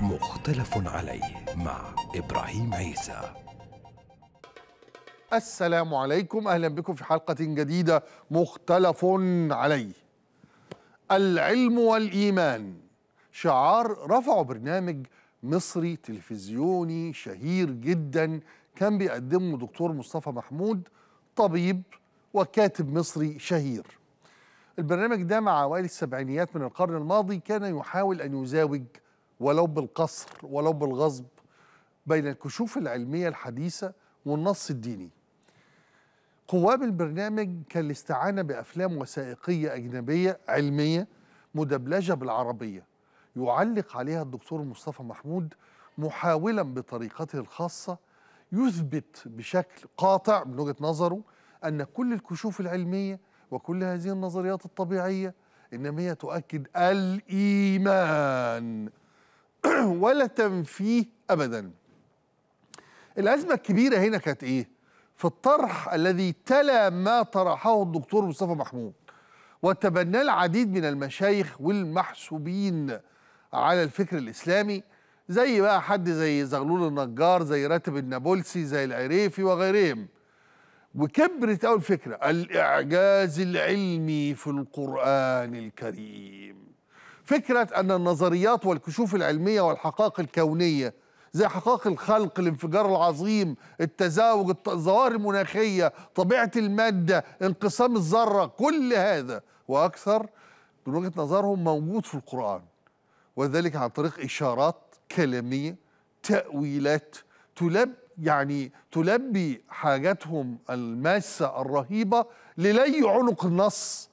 مختلف عليه مع إبراهيم عيسى السلام عليكم أهلا بكم في حلقة جديدة مختلف عليه العلم والإيمان شعار رفعوا برنامج مصري تلفزيوني شهير جدا كان بيقدمه دكتور مصطفى محمود طبيب وكاتب مصري شهير البرنامج ده مع أوائل السبعينيات من القرن الماضي كان يحاول أن يزاوج ولو بالقصر ولو بالغصب بين الكشوف العلمية الحديثة والنص الديني قوام البرنامج كان الاستعانة بأفلام وثائقية أجنبية علمية مدبلجة بالعربية يعلق عليها الدكتور مصطفى محمود محاولا بطريقته الخاصه يثبت بشكل قاطع من وجهه نظره ان كل الكشوف العلميه وكل هذه النظريات الطبيعيه انما هي تؤكد الايمان ولا تنفيه ابدا الازمه الكبيره هنا كانت ايه في الطرح الذي تلا ما طرحه الدكتور مصطفى محمود وتبناه العديد من المشايخ والمحسوبين على الفكر الإسلامي زي بقى حد زي زغلول النجار زي راتب النابلسي زي العريفي وغيرهم وكبرت أول فكرة الإعجاز العلمي في القرآن الكريم فكرة أن النظريات والكشوف العلمية والحقائق الكونية زي حقائق الخلق الانفجار العظيم التزاوج الظواهر المناخية طبيعة المادة انقسام الذرة كل هذا وأكثر من وجهة نظرهم موجود في القرآن وذلك عن طريق إشارات كلامية تأويلات تلب يعني تلبي حاجاتهم الماسة الرهيبة للي عنق النص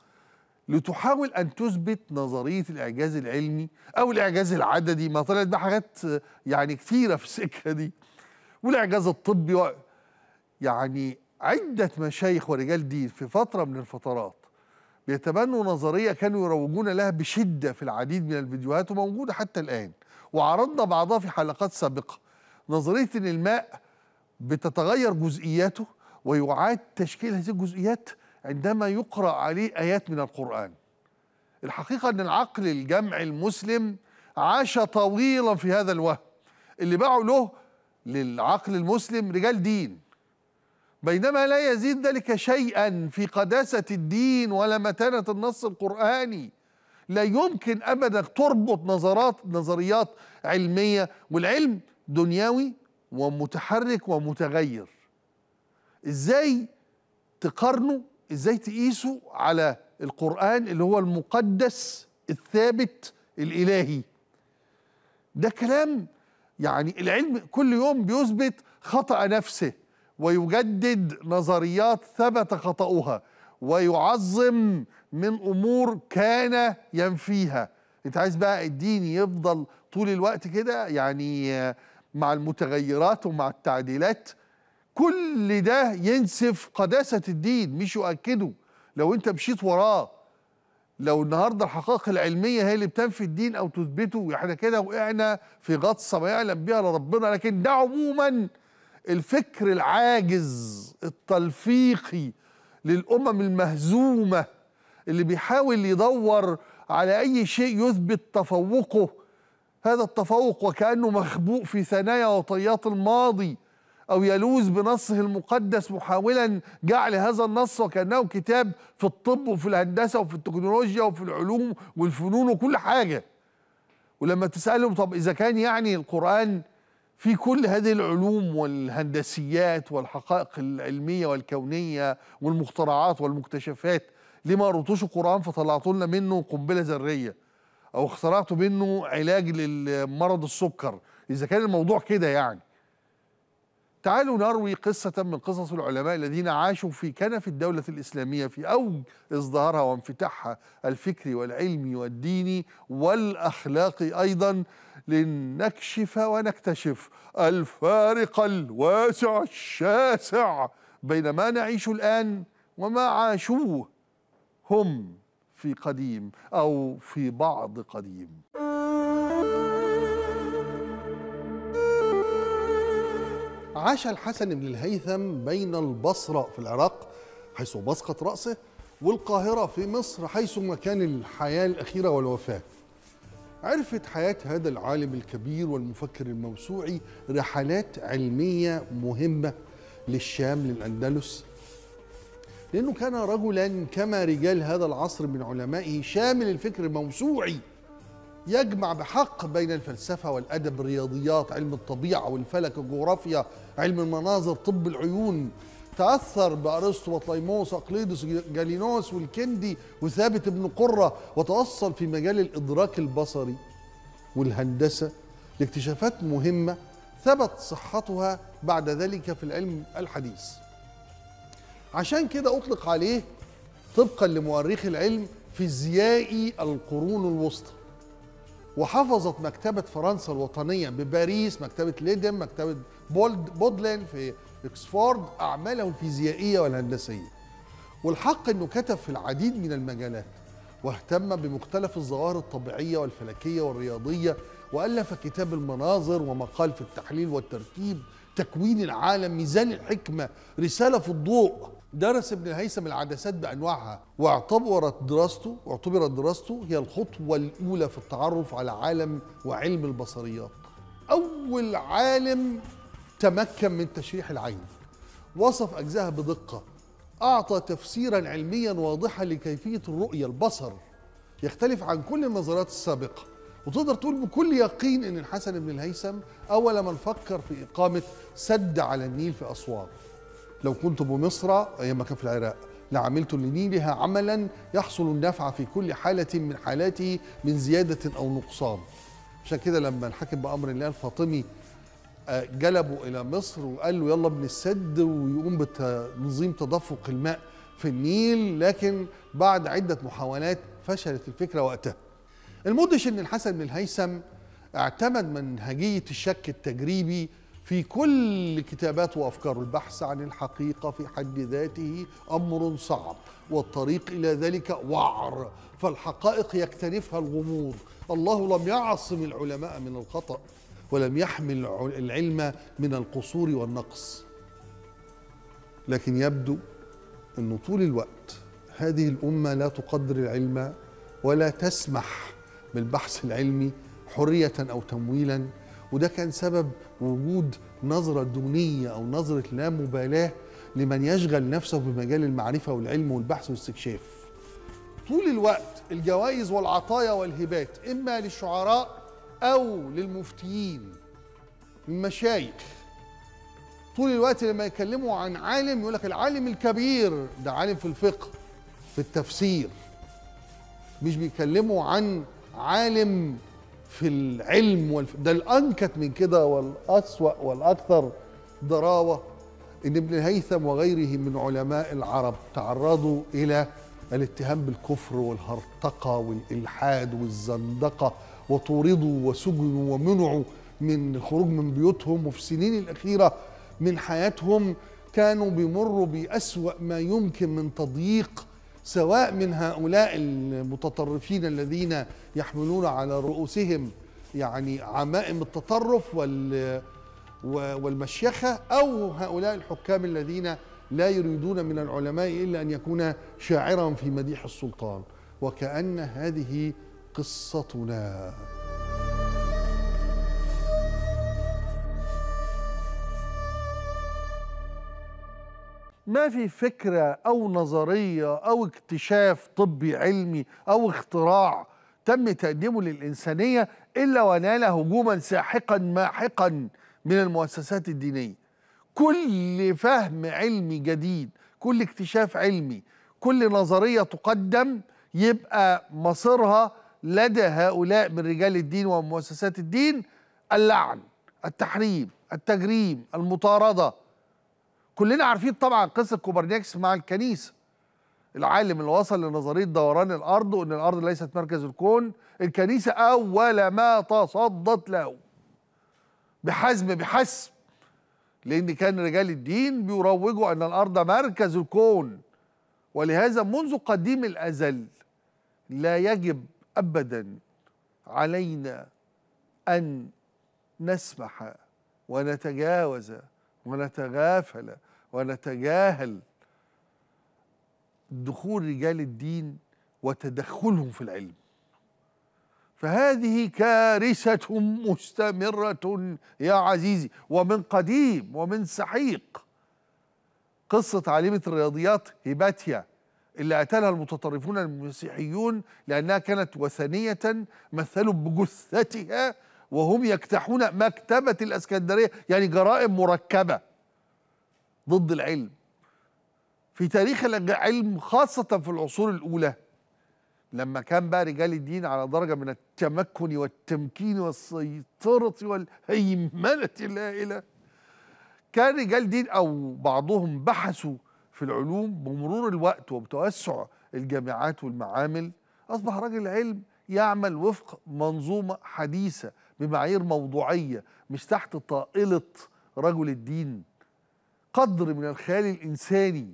لتحاول أن تثبت نظرية الإعجاز العلمي أو الإعجاز العددي ما طلعت بقى حاجات يعني كثيرة في السكة دي والإعجاز الطبي يعني عدة مشايخ ورجال دين في فترة من الفترات بيتبنوا نظرية كانوا يروجون لها بشدة في العديد من الفيديوهات وموجودة حتى الآن وعرضنا بعضها في حلقات سابقة نظرية أن الماء بتتغير جزئياته ويعاد تشكيل هذه الجزئيات عندما يقرأ عليه آيات من القرآن الحقيقة أن العقل الجمعي المسلم عاش طويلا في هذا الوهم اللي باعوا له للعقل المسلم رجال دين بينما لا يزيد ذلك شيئا في قداسة الدين ولا متانة النص القرآني لا يمكن أبدا تربط نظرات نظريات علمية والعلم دنيوي ومتحرك ومتغير ازاي تقارنه ازاي تقيسه على القرآن اللي هو المقدس الثابت الإلهي ده كلام يعني العلم كل يوم بيثبت خطأ نفسه ويجدد نظريات ثبت خطأها ويعظم من أمور كان ينفيها أنت عايز بقى الدين يفضل طول الوقت كده يعني مع المتغيرات ومع التعديلات كل ده ينسف قداسة الدين مش يؤكده لو أنت مشيت وراه لو النهارده الحقائق العلميه هي اللي بتنفي الدين او تثبته احنا كده وقعنا في غطسه ما يعلم بها الا ربنا لكن ده عموما الفكر العاجز التلفيقي للامم المهزومه اللي بيحاول يدور على اي شيء يثبت تفوقه هذا التفوق وكانه مخبوء في ثنايا وطيات الماضي او يلوذ بنصه المقدس محاولا جعل هذا النص وكانه كتاب في الطب وفي الهندسه وفي التكنولوجيا وفي العلوم والفنون وكل حاجه ولما تسالهم طب اذا كان يعني القران في كل هذه العلوم والهندسيات والحقائق العلميه والكونيه والمخترعات والمكتشفات لما قريتوش القران فطلعتوا لنا منه قنبله ذريه او اخترعتوا منه علاج لمرض السكر اذا كان الموضوع كده يعني تعالوا نروي قصة من قصص العلماء الذين عاشوا في كنف الدولة الإسلامية في أوج إصدارها وانفتاحها الفكري والعلمي والديني والأخلاقي أيضا لنكشف ونكتشف الفارق الواسع الشاسع بين ما نعيش الآن وما عاشوه هم في قديم أو في بعض قديم عاش الحسن بن الهيثم بين البصرة في العراق حيث بسقط رأسه والقاهرة في مصر حيث مكان الحياة الأخيرة والوفاة عرفت حياة هذا العالم الكبير والمفكر الموسوعي رحلات علمية مهمة للشام للأندلس لأنه كان رجلا كما رجال هذا العصر من علمائه شامل الفكر الموسوعي يجمع بحق بين الفلسفة والأدب الرياضيات علم الطبيعة والفلك الجغرافيا علم المناظر طب العيون تأثر بأرسطو وطليموس اقليدس جالينوس والكندي وثابت بن قرة وتوصل في مجال الإدراك البصري والهندسة لاكتشافات مهمة ثبت صحتها بعد ذلك في العلم الحديث عشان كده أطلق عليه طبقا لمؤرخ العلم فيزيائي القرون الوسطى وحفظت مكتبة فرنسا الوطنية بباريس مكتبة ليدن مكتبة بولد بودلين في اكسفورد أعماله الفيزيائية والهندسية والحق أنه كتب في العديد من المجالات واهتم بمختلف الظواهر الطبيعية والفلكية والرياضية وألف كتاب المناظر ومقال في التحليل والتركيب تكوين العالم ميزان الحكمة رسالة في الضوء درس ابن الهيثم العدسات بانواعها واعتبرت دراسته واعتبرت دراسته هي الخطوه الاولى في التعرف على عالم وعلم البصريات اول عالم تمكن من تشريح العين وصف اجزائها بدقه اعطى تفسيرا علميا واضحا لكيفيه الرؤيه البصر يختلف عن كل النظريات السابقه وتقدر تقول بكل يقين ان الحسن بن الهيثم اول من فكر في اقامه سد على النيل في اسوان لو كنت بمصر أيام ما كان في العراق لعملت لنيلها عملا يحصل النفع في كل حالة من حالاته من زيادة أو نقصان عشان كده لما الحاكم بأمر الله الفاطمي آه، جلبه إلى مصر وقال له يلا ابن السد ويقوم بتنظيم تدفق الماء في النيل لكن بعد عدة محاولات فشلت الفكرة وقتها المدهش ان الحسن بن الهيثم اعتمد منهجية الشك التجريبي في كل كتاباته وافكاره البحث عن الحقيقه في حد ذاته امر صعب والطريق الى ذلك وعر فالحقائق يكتنفها الغموض الله لم يعصم العلماء من الخطا ولم يحمل العلم من القصور والنقص لكن يبدو انه طول الوقت هذه الامه لا تقدر العلم ولا تسمح بالبحث العلمي حريه او تمويلا وده كان سبب وجود نظرة دونية أو نظرة لا مبالاة لمن يشغل نفسه بمجال المعرفة والعلم والبحث والاستكشاف طول الوقت الجوائز والعطايا والهبات إما للشعراء أو للمفتيين المشايخ طول الوقت لما يكلموا عن عالم يقول لك العالم الكبير ده عالم في الفقه في التفسير مش بيكلموا عن عالم في العلم والف... ده الانكت من كده والاسوا والاكثر ضراوه ان ابن الهيثم وغيره من علماء العرب تعرضوا الى الاتهام بالكفر والهرطقه والالحاد والزندقه وطردوا وسجنوا ومنعوا من الخروج من بيوتهم وفي السنين الاخيره من حياتهم كانوا بيمروا باسوا ما يمكن من تضييق سواء من هؤلاء المتطرفين الذين يحملون على رؤوسهم يعني عمائم التطرف وال والمشيخة أو هؤلاء الحكام الذين لا يريدون من العلماء إلا أن يكون شاعرا في مديح السلطان وكأن هذه قصتنا ما في فكرة أو نظرية أو اكتشاف طبي علمي أو اختراع تم تقديمه للإنسانية إلا ونال هجوما ساحقا ماحقا من المؤسسات الدينية كل فهم علمي جديد كل اكتشاف علمي كل نظرية تقدم يبقى مصيرها لدى هؤلاء من رجال الدين ومؤسسات الدين اللعن التحريم التجريم المطارده كلنا عارفين طبعا قصه كوبرنيكس مع الكنيسه العالم اللي وصل لنظريه دوران الارض وان الارض ليست مركز الكون الكنيسه اول ما تصدت له بحزم بحسب لان كان رجال الدين بيروجوا ان الارض مركز الكون ولهذا منذ قديم الازل لا يجب ابدا علينا ان نسمح ونتجاوز ونتغافل ونتجاهل دخول رجال الدين وتدخلهم في العلم فهذه كارثة مستمرة يا عزيزي ومن قديم ومن سحيق قصة عالمة الرياضيات هيباتيا اللي قتلها المتطرفون المسيحيون لأنها كانت وثنية مثلوا بجثتها وهم يجتاحون مكتبة الإسكندرية يعني جرائم مركبة ضد العلم في تاريخ العلم خاصة في العصور الأولى لما كان بقى رجال الدين على درجة من التمكن والتمكين والسيطرة والهيمنة الهائلة كان رجال دين أو بعضهم بحثوا في العلوم بمرور الوقت وبتوسع الجامعات والمعامل أصبح رجل علم يعمل وفق منظومة حديثة بمعايير موضوعيه مش تحت طائله رجل الدين قدر من الخيال الانساني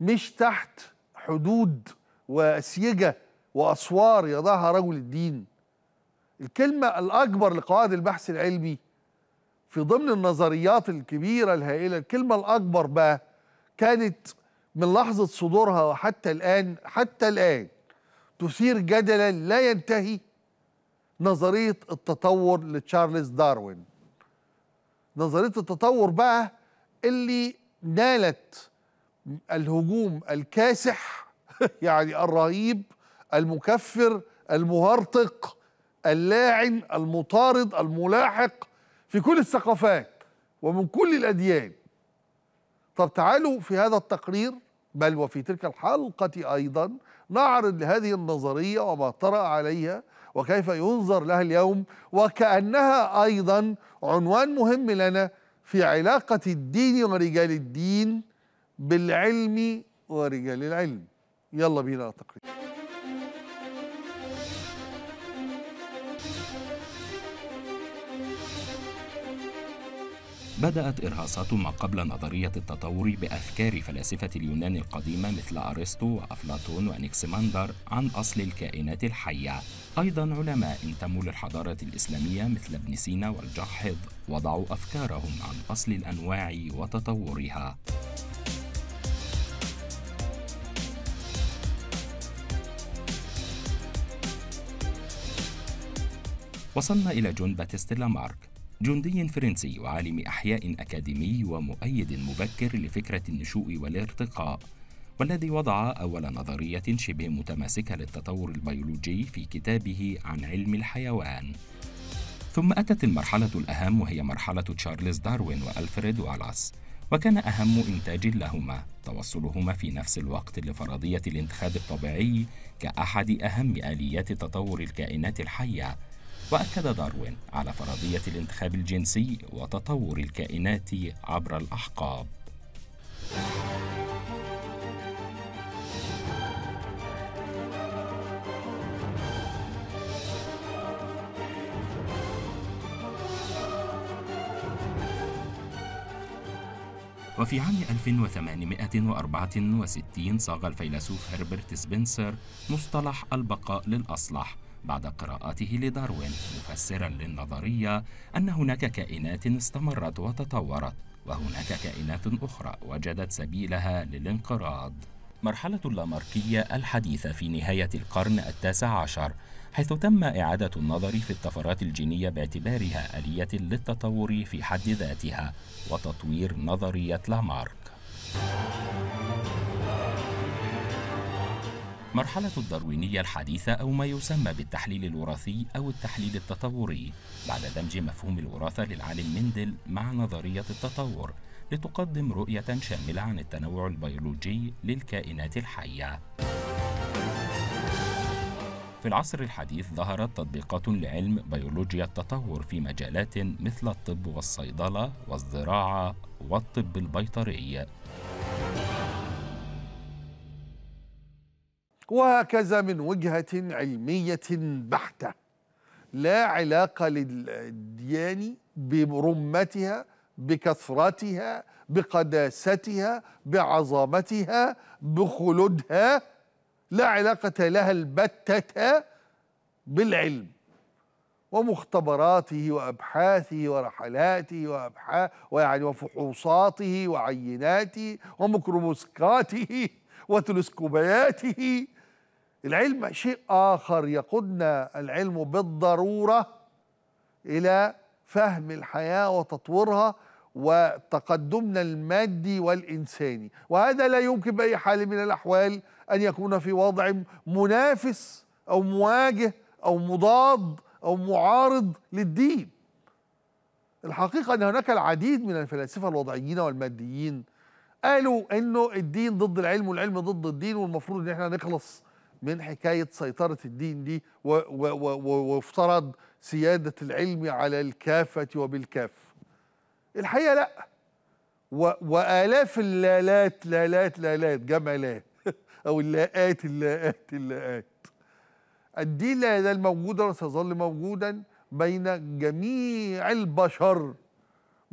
مش تحت حدود واسيجه واسوار يضعها رجل الدين الكلمه الاكبر لقواعد البحث العلمي في ضمن النظريات الكبيره الهائله الكلمه الاكبر بقى كانت من لحظه صدورها وحتى الان حتى الان تثير جدلا لا ينتهي نظريه التطور لتشارلز داروين نظريه التطور بقى اللي نالت الهجوم الكاسح يعني الرهيب المكفر المهرطق اللاعن المطارد الملاحق في كل الثقافات ومن كل الاديان طب تعالوا في هذا التقرير بل وفي تلك الحلقه ايضا نعرض لهذه النظريه وما طرا عليها وكيف ينظر لها اليوم وكأنها أيضا عنوان مهم لنا في علاقة الدين ورجال الدين بالعلم ورجال العلم يلا بينا تقريبا بدأت إرهاصات ما قبل نظرية التطور بأفكار فلاسفة اليونان القديمة مثل أرسطو وأفلاطون وأنكسماندر عن أصل الكائنات الحية أيضا علماء انتموا للحضارة الإسلامية مثل ابن سينا والجاحظ وضعوا أفكارهم عن أصل الأنواع وتطورها وصلنا إلى جون باتيست لامارك جندي فرنسي وعالم أحياء أكاديمي ومؤيد مبكر لفكرة النشوء والارتقاء والذي وضع أول نظرية شبه متماسكة للتطور البيولوجي في كتابه عن علم الحيوان ثم أتت المرحلة الأهم وهي مرحلة تشارلز داروين وألفريد والاس وكان أهم إنتاج لهما توصلهما في نفس الوقت لفرضية الانتخاب الطبيعي كأحد أهم آليات تطور الكائنات الحية وأكد داروين على فرضية الانتخاب الجنسي وتطور الكائنات عبر الأحقاب وفي عام 1864 صاغ الفيلسوف هربرت سبنسر مصطلح البقاء للأصلح بعد قراءته لداروين مفسرا للنظرية أن هناك كائنات استمرت وتطورت وهناك كائنات أخرى وجدت سبيلها للانقراض مرحلة اللاماركية الحديثة في نهاية القرن التاسع عشر حيث تم إعادة النظر في الطفرات الجينية باعتبارها آلية للتطور في حد ذاتها وتطوير نظرية لامارك. مرحلة الداروينية الحديثة أو ما يسمى بالتحليل الوراثي أو التحليل التطوري بعد دمج مفهوم الوراثة للعالم مندل مع نظرية التطور لتقدم رؤية شاملة عن التنوع البيولوجي للكائنات الحية. في العصر الحديث ظهرت تطبيقات لعلم بيولوجيا التطور في مجالات مثل الطب والصيدلة والزراعة والطب البيطري. وهكذا من وجهة علمية بحتة لا علاقة للديان برمتها بكثرتها بقداستها بعظمتها بخلودها لا علاقة لها البتة بالعلم ومختبراته وأبحاثه ورحلاته وأبحاث ويعني وفحوصاته وعيناته وميكروسكوباته وتلسكوباته العلم شيء آخر يقودنا العلم بالضرورة إلى فهم الحياة وتطويرها وتقدمنا المادي والإنساني وهذا لا يمكن بأي حال من الأحوال أن يكون في وضع منافس أو مواجه أو مضاد أو معارض للدين الحقيقة أن هناك العديد من الفلاسفة الوضعيين والماديين قالوا أنه الدين ضد العلم والعلم ضد الدين والمفروض أن احنا نخلص من حكاية سيطرة الدين دي وافترض سيادة العلم على الكافة وبالكاف الحقيقة لا وآلاف اللالات لالات لالات جمع لا أو اللاءات اللاءات اللاءات الدين لا يزال موجودا وسيظل موجودا بين جميع البشر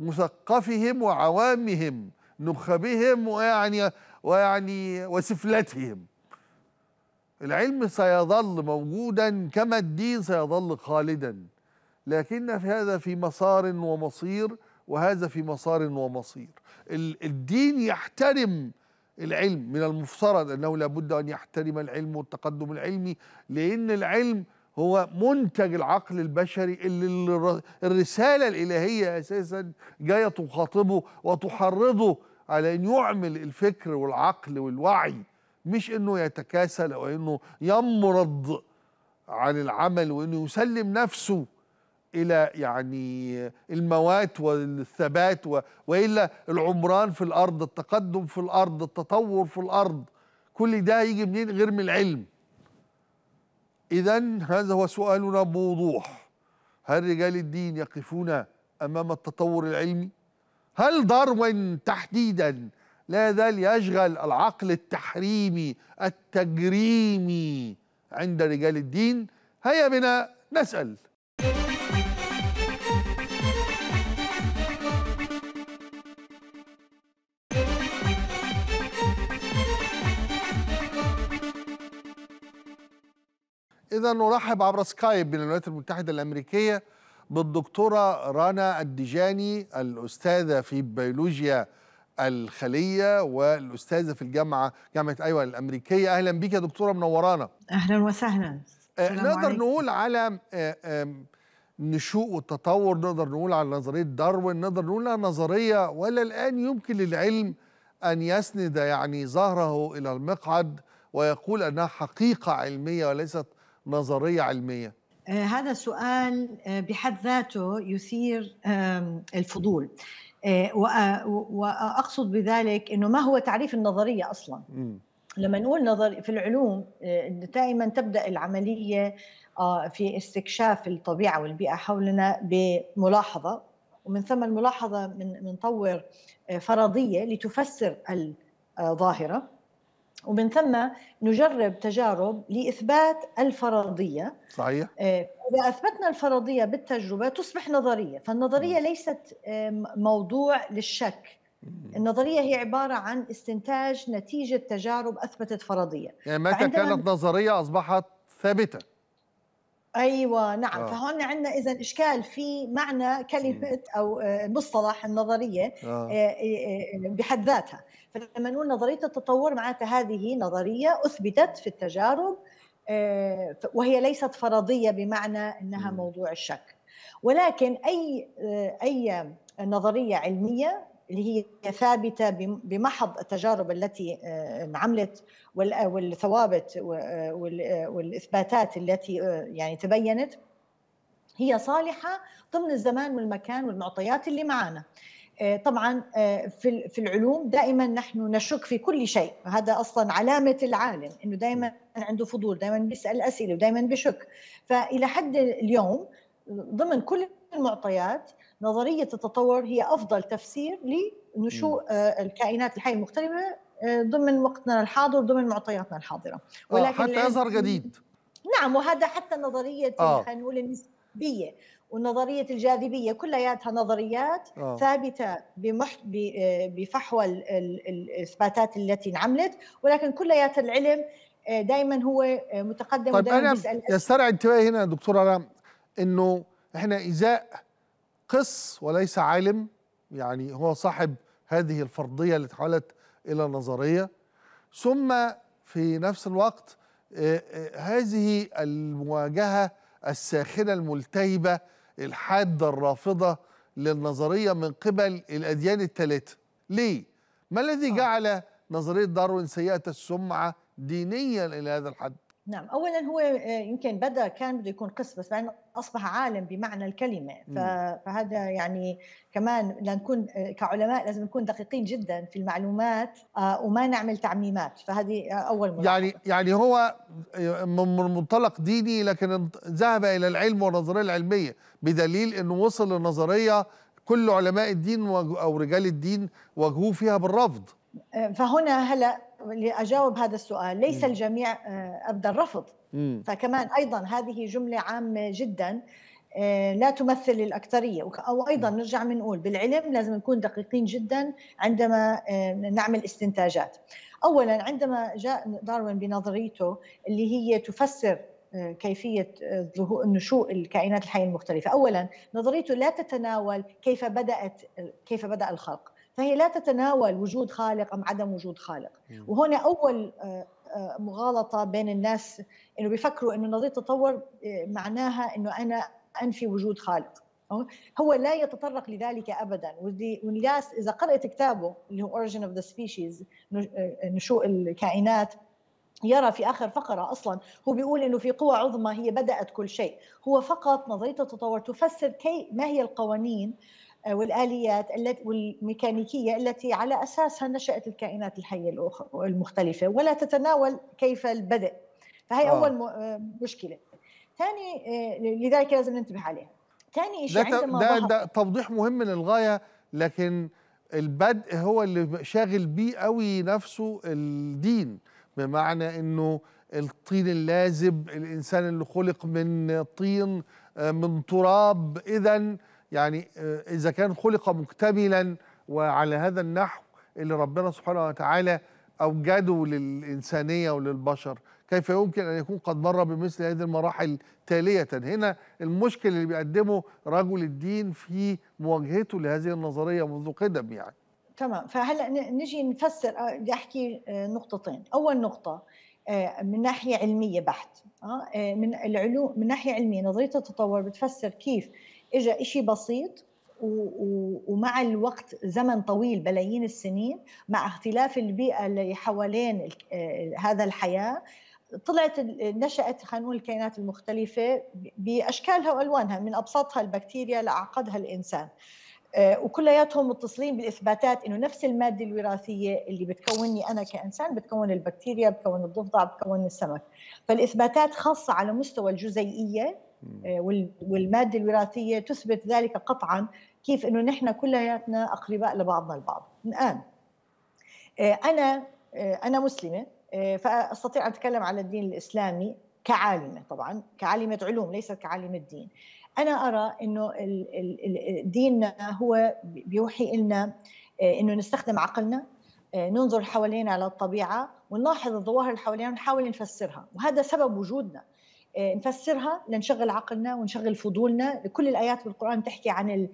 مثقفهم وعوامهم نخبهم ويعني ويعني وسفلتهم العلم سيظل موجودا كما الدين سيظل خالدا لكن في هذا في مسار ومصير وهذا في مسار ومصير الدين يحترم العلم من المفترض أنه لابد أن يحترم العلم والتقدم العلمي لأن العلم هو منتج العقل البشري اللي الرسالة الإلهية أساسا جاية تخاطبه وتحرضه على أن يعمل الفكر والعقل والوعي مش انه يتكاسل او انه يمرض عن العمل وانه يسلم نفسه الى يعني الموات والثبات و... والا العمران في الارض التقدم في الارض التطور في الارض كل ده يجي منين غير من العلم اذا هذا هو سؤالنا بوضوح هل رجال الدين يقفون امام التطور العلمي هل داروين تحديدا لا يزال يشغل العقل التحريمي التجريمي عند رجال الدين هيا بنا نسأل إذا نرحب عبر سكايب من الولايات المتحدة الأمريكية بالدكتورة رنا الدجاني الأستاذة في بيولوجيا الخليه والاستاذه في الجامعه جامعه ايوه الامريكيه اهلا بيك يا دكتوره منورانا اهلا وسهلا آه، نقدر عليك. نقول على آه، نشوء والتطور نقدر نقول على نظريه داروين نقدر نقول على نظريه ولا الان يمكن للعلم ان يسند يعني ظهره الى المقعد ويقول انها حقيقه علميه وليست نظريه علميه آه، هذا السؤال بحد ذاته يثير الفضول آه، آه، واقصد بذلك انه ما هو تعريف النظريه اصلا لما نقول نظر في العلوم آه، دائما تبدا العمليه في استكشاف الطبيعه والبيئه حولنا بملاحظه ومن ثم الملاحظه من منطور فرضيه لتفسر الظاهره ومن ثم نجرب تجارب لاثبات الفرضيه صحيح آه، اذا اثبتنا الفرضيه بالتجربه تصبح نظريه فالنظريه ليست موضوع للشك النظريه هي عباره عن استنتاج نتيجه تجارب اثبتت فرضيه يعني متى كانت نظريه اصبحت ثابته ايوه نعم آه. فهون عندنا اذا اشكال في معنى كلمه او آه، مصطلح النظريه آه. آه،, آه. بحد ذاتها فلما نقول نظريه التطور معناتها هذه نظريه اثبتت في التجارب وهي ليست فرضيه بمعنى انها م. موضوع الشك ولكن اي اي نظريه علميه اللي هي ثابته بمحض التجارب التي انعملت آه، والثوابت آه، آه، والاثباتات التي يعني تبينت هي صالحه ضمن الزمان والمكان والمعطيات اللي معنا. طبعا في في العلوم دائما نحن نشك في كل شيء هذا اصلا علامه العالم انه دائما عنده فضول دائما بيسال اسئله ودائما بشك فالى حد اليوم ضمن كل المعطيات نظريه التطور هي افضل تفسير لنشوء آه، الكائنات الحيه المختلفه آه، ضمن وقتنا الحاضر ضمن معطياتنا الحاضره آه، ولكن حتى يظهر جديد نعم وهذا حتى نظريه آه. خلينا نقول النسبيه ونظريه الجاذبيه كلياتها نظريات أوه. ثابته بمح... ب... بفحوى ال... ال... الاثباتات التي انعملت ولكن كليات العلم دائما هو متقدم طيب انا يسترعي انتباهي هنا دكتوره رام انه احنا ازاء قس وليس عالم يعني هو صاحب هذه الفرضية اللي تحولت إلى نظرية ثم في نفس الوقت آه، آه، هذه المواجهة الساخنة الملتهبة الحادة الرافضة للنظرية من قبل الأديان الثلاثة ليه؟ ما الذي آه. جعل نظرية داروين سيئة السمعة دينيا إلى هذا الحد؟ نعم اولا هو آه، يمكن بدا كان بده يكون قس بس بعدين اصبح عالم بمعنى الكلمه فهذا يعني كمان لنكون آه، كعلماء لازم نكون دقيقين جدا في المعلومات آه، وما نعمل تعميمات فهذه اول ملاحظه يعني يعني هو من منطلق ديني لكن ذهب الى العلم والنظريه العلميه بدليل انه وصل لنظريه كل علماء الدين او رجال الدين واجهوه فيها بالرفض فهنا هلا لأجاوب هذا السؤال ليس م. الجميع آه، أبدى الرفض م. فكمان أيضا هذه جملة عامة جدا آه، لا تمثل الأكثرية أو أيضا نرجع بنقول بالعلم لازم نكون دقيقين جدا عندما آه، نعمل استنتاجات أولا عندما جاء داروين بنظريته اللي هي تفسر كيفية نشوء الكائنات الحية المختلفة أولا نظريته لا تتناول كيف بدأت كيف بدأ الخلق فهي لا تتناول وجود خالق ام عدم وجود خالق نعم. وهنا اول آه، آه، مغالطه بين الناس انه بيفكروا انه نظريه التطور آه، معناها انه انا انفي وجود خالق هو لا يتطرق لذلك ابدا والناس اذا قرات كتابه اللي هو Origin of the Species نشوء الكائنات يرى في اخر فقره اصلا هو بيقول انه في قوى عظمى هي بدات كل شيء هو فقط نظريه التطور تفسر كي ما هي القوانين والآليات التي والميكانيكية التي على أساسها نشأت الكائنات الحية المختلفة ولا تتناول كيف البدء فهي آه. أول آه، مشكلة ثاني آه، لذلك لازم ننتبه عليها ثاني شيء ده, عندما ده, ده توضيح مهم للغاية لكن البدء هو اللي شاغل بيه قوي نفسه الدين بمعنى انه الطين اللازب الانسان اللي خلق من طين آه، من تراب اذا يعني آه، إذا كان خلق مكتملا وعلى هذا النحو اللي ربنا سبحانه وتعالى أوجده للإنسانية وللبشر كيف يمكن أن يكون قد مر بمثل هذه المراحل تالية هنا المشكل اللي بيقدمه رجل الدين في مواجهته لهذه النظرية منذ قدم يعني تمام فهلا نجي نفسر آه، بدي احكي آه، نقطتين اول نقطه من ناحيه علميه بحت من العلوم من ناحيه علميه نظريه التطور بتفسر كيف اجى إشي بسيط ومع الوقت زمن طويل بلايين السنين مع اختلاف البيئة اللي حوالين آه، هذا الحياة طلعت نشأت خلينا الكائنات المختلفة بأشكالها وألوانها من أبسطها البكتيريا لأعقدها الإنسان آه، وكلياتهم متصلين بالاثباتات انه نفس الماده الوراثيه اللي بتكونني انا كانسان بتكون البكتيريا بتكون الضفدع بتكون السمك فالاثباتات خاصه على مستوى الجزيئيه آه، والماده الوراثيه تثبت ذلك قطعا كيف انه نحن كلياتنا اقرباء لبعضنا البعض الان آه، انا آه، انا مسلمه فاستطيع ان اتكلم على الدين الاسلامي كعالمه طبعا كعالمه علوم ليست كعالمه دين انا ارى انه ديننا هو بيوحي لنا انه نستخدم عقلنا ننظر حوالينا على الطبيعه ونلاحظ الظواهر اللي حوالينا ونحاول نفسرها وهذا سبب وجودنا آه، نفسرها لنشغل عقلنا ونشغل فضولنا كل الآيات بالقرآن تحكي عن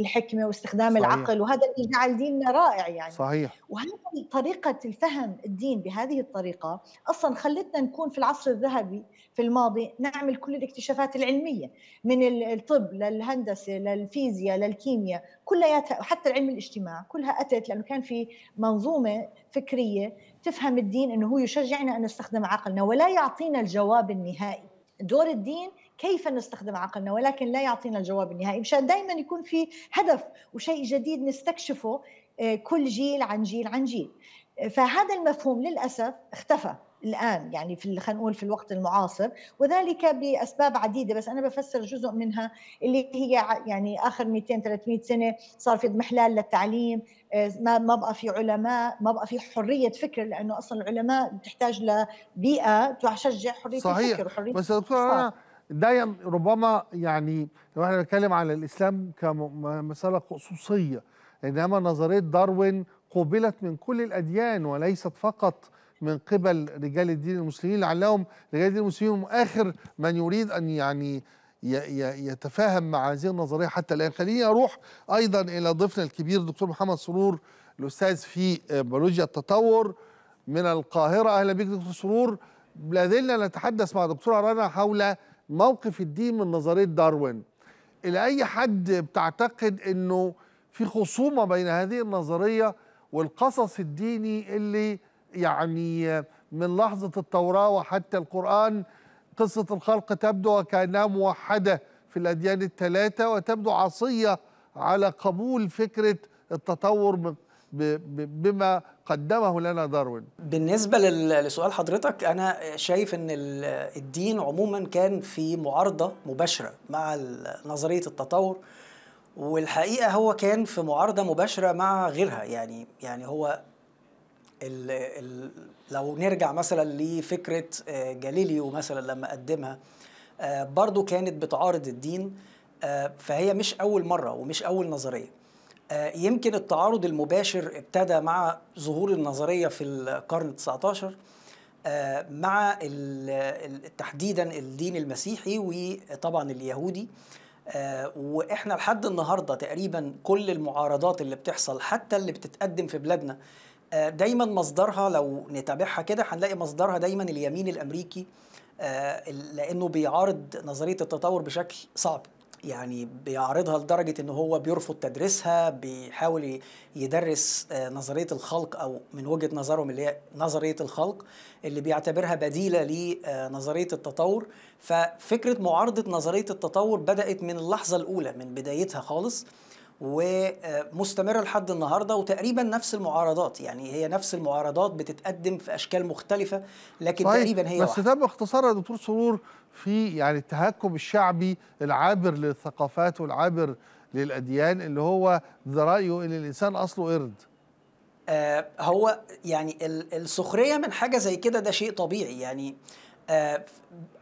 الحكمة واستخدام صحيح. العقل وهذا اللي جعل ديننا رائع يعني صحيح وهذه طريقة الفهم الدين بهذه الطريقة أصلا خلتنا نكون في العصر الذهبي في الماضي نعمل كل الاكتشافات العلمية من الطب للهندسة للفيزياء للكيمياء كلها وحتى علم الاجتماع كلها أتت لأنه كان في منظومة فكرية تفهم الدين انه هو يشجعنا ان نستخدم عقلنا ولا يعطينا الجواب النهائي دور الدين كيف نستخدم عقلنا ولكن لا يعطينا الجواب النهائي مشان دائما يكون في هدف وشيء جديد نستكشفه آه، كل جيل عن جيل عن جيل آه، فهذا المفهوم للاسف اختفى الان يعني في خلينا نقول في الوقت المعاصر وذلك باسباب عديده بس انا بفسر جزء منها اللي هي يعني اخر 200 300 سنه صار في اضمحلال للتعليم آه، ما ما بقى في علماء ما بقى في حريه فكر لانه اصلا العلماء بتحتاج لبيئه تشجع حريه صحيح. الفكر وحريه بس دكتور دايما ربما يعني لو احنا بنتكلم على الاسلام كمساله خصوصيه انما نظريه داروين قوبلت من كل الاديان وليست فقط من قبل رجال الدين المسلمين لعلهم رجال الدين المسلمين هم اخر من يريد ان يعني يتفاهم مع هذه النظريه حتى الان خليني اروح ايضا الى ضيفنا الكبير دكتور محمد سرور الاستاذ في بيولوجيا التطور من القاهره اهلا بك دكتور سرور لا زلنا نتحدث مع دكتوره رنا حول موقف الدين من نظريه داروين الى اي حد بتعتقد انه في خصومه بين هذه النظريه والقصص الديني اللي يعني من لحظة التوراة وحتى القرآن قصة الخلق تبدو وكأنها موحدة في الأديان الثلاثة وتبدو عصية على قبول فكرة التطور بما قدمه لنا داروين بالنسبة لسؤال حضرتك أنا شايف أن الدين عموما كان في معارضة مباشرة مع نظرية التطور والحقيقة هو كان في معارضة مباشرة مع غيرها يعني يعني هو ال ال لو نرجع مثلا لفكره آه، جاليليو مثلا لما قدمها آه، برضو كانت بتعارض الدين آه، فهي مش اول مره ومش اول نظريه يمكن التعارض المباشر ابتدى مع ظهور النظريه في القرن 19 مع تحديدا الدين المسيحي وطبعا اليهودي واحنا لحد النهارده تقريبا كل المعارضات اللي بتحصل حتى اللي بتتقدم في بلادنا آه، دايما مصدرها لو نتابعها كده هنلاقي مصدرها دايما اليمين الامريكي آه، لانه بيعارض نظريه التطور بشكل صعب يعني بيعرضها لدرجة إن هو بيرفض تدريسها بيحاول يدرس آه، نظرية الخلق أو من وجهة نظرهم اللي هي نظرية الخلق اللي بيعتبرها بديلة لنظرية التطور ففكرة معارضة نظرية التطور بدأت من اللحظة الأولى من بدايتها خالص ومستمرة لحد النهاردة وتقريبا نفس المعارضات يعني هي نفس المعارضات بتتقدم في أشكال مختلفة لكن طيب تقريبا هي بس واحدة. ده اختصار يا دكتور سرور في يعني التهكم الشعبي العابر للثقافات والعابر للأديان اللي هو رأيه إن الإنسان أصله قرد آه هو يعني السخرية من حاجة زي كده ده شيء طبيعي يعني آه،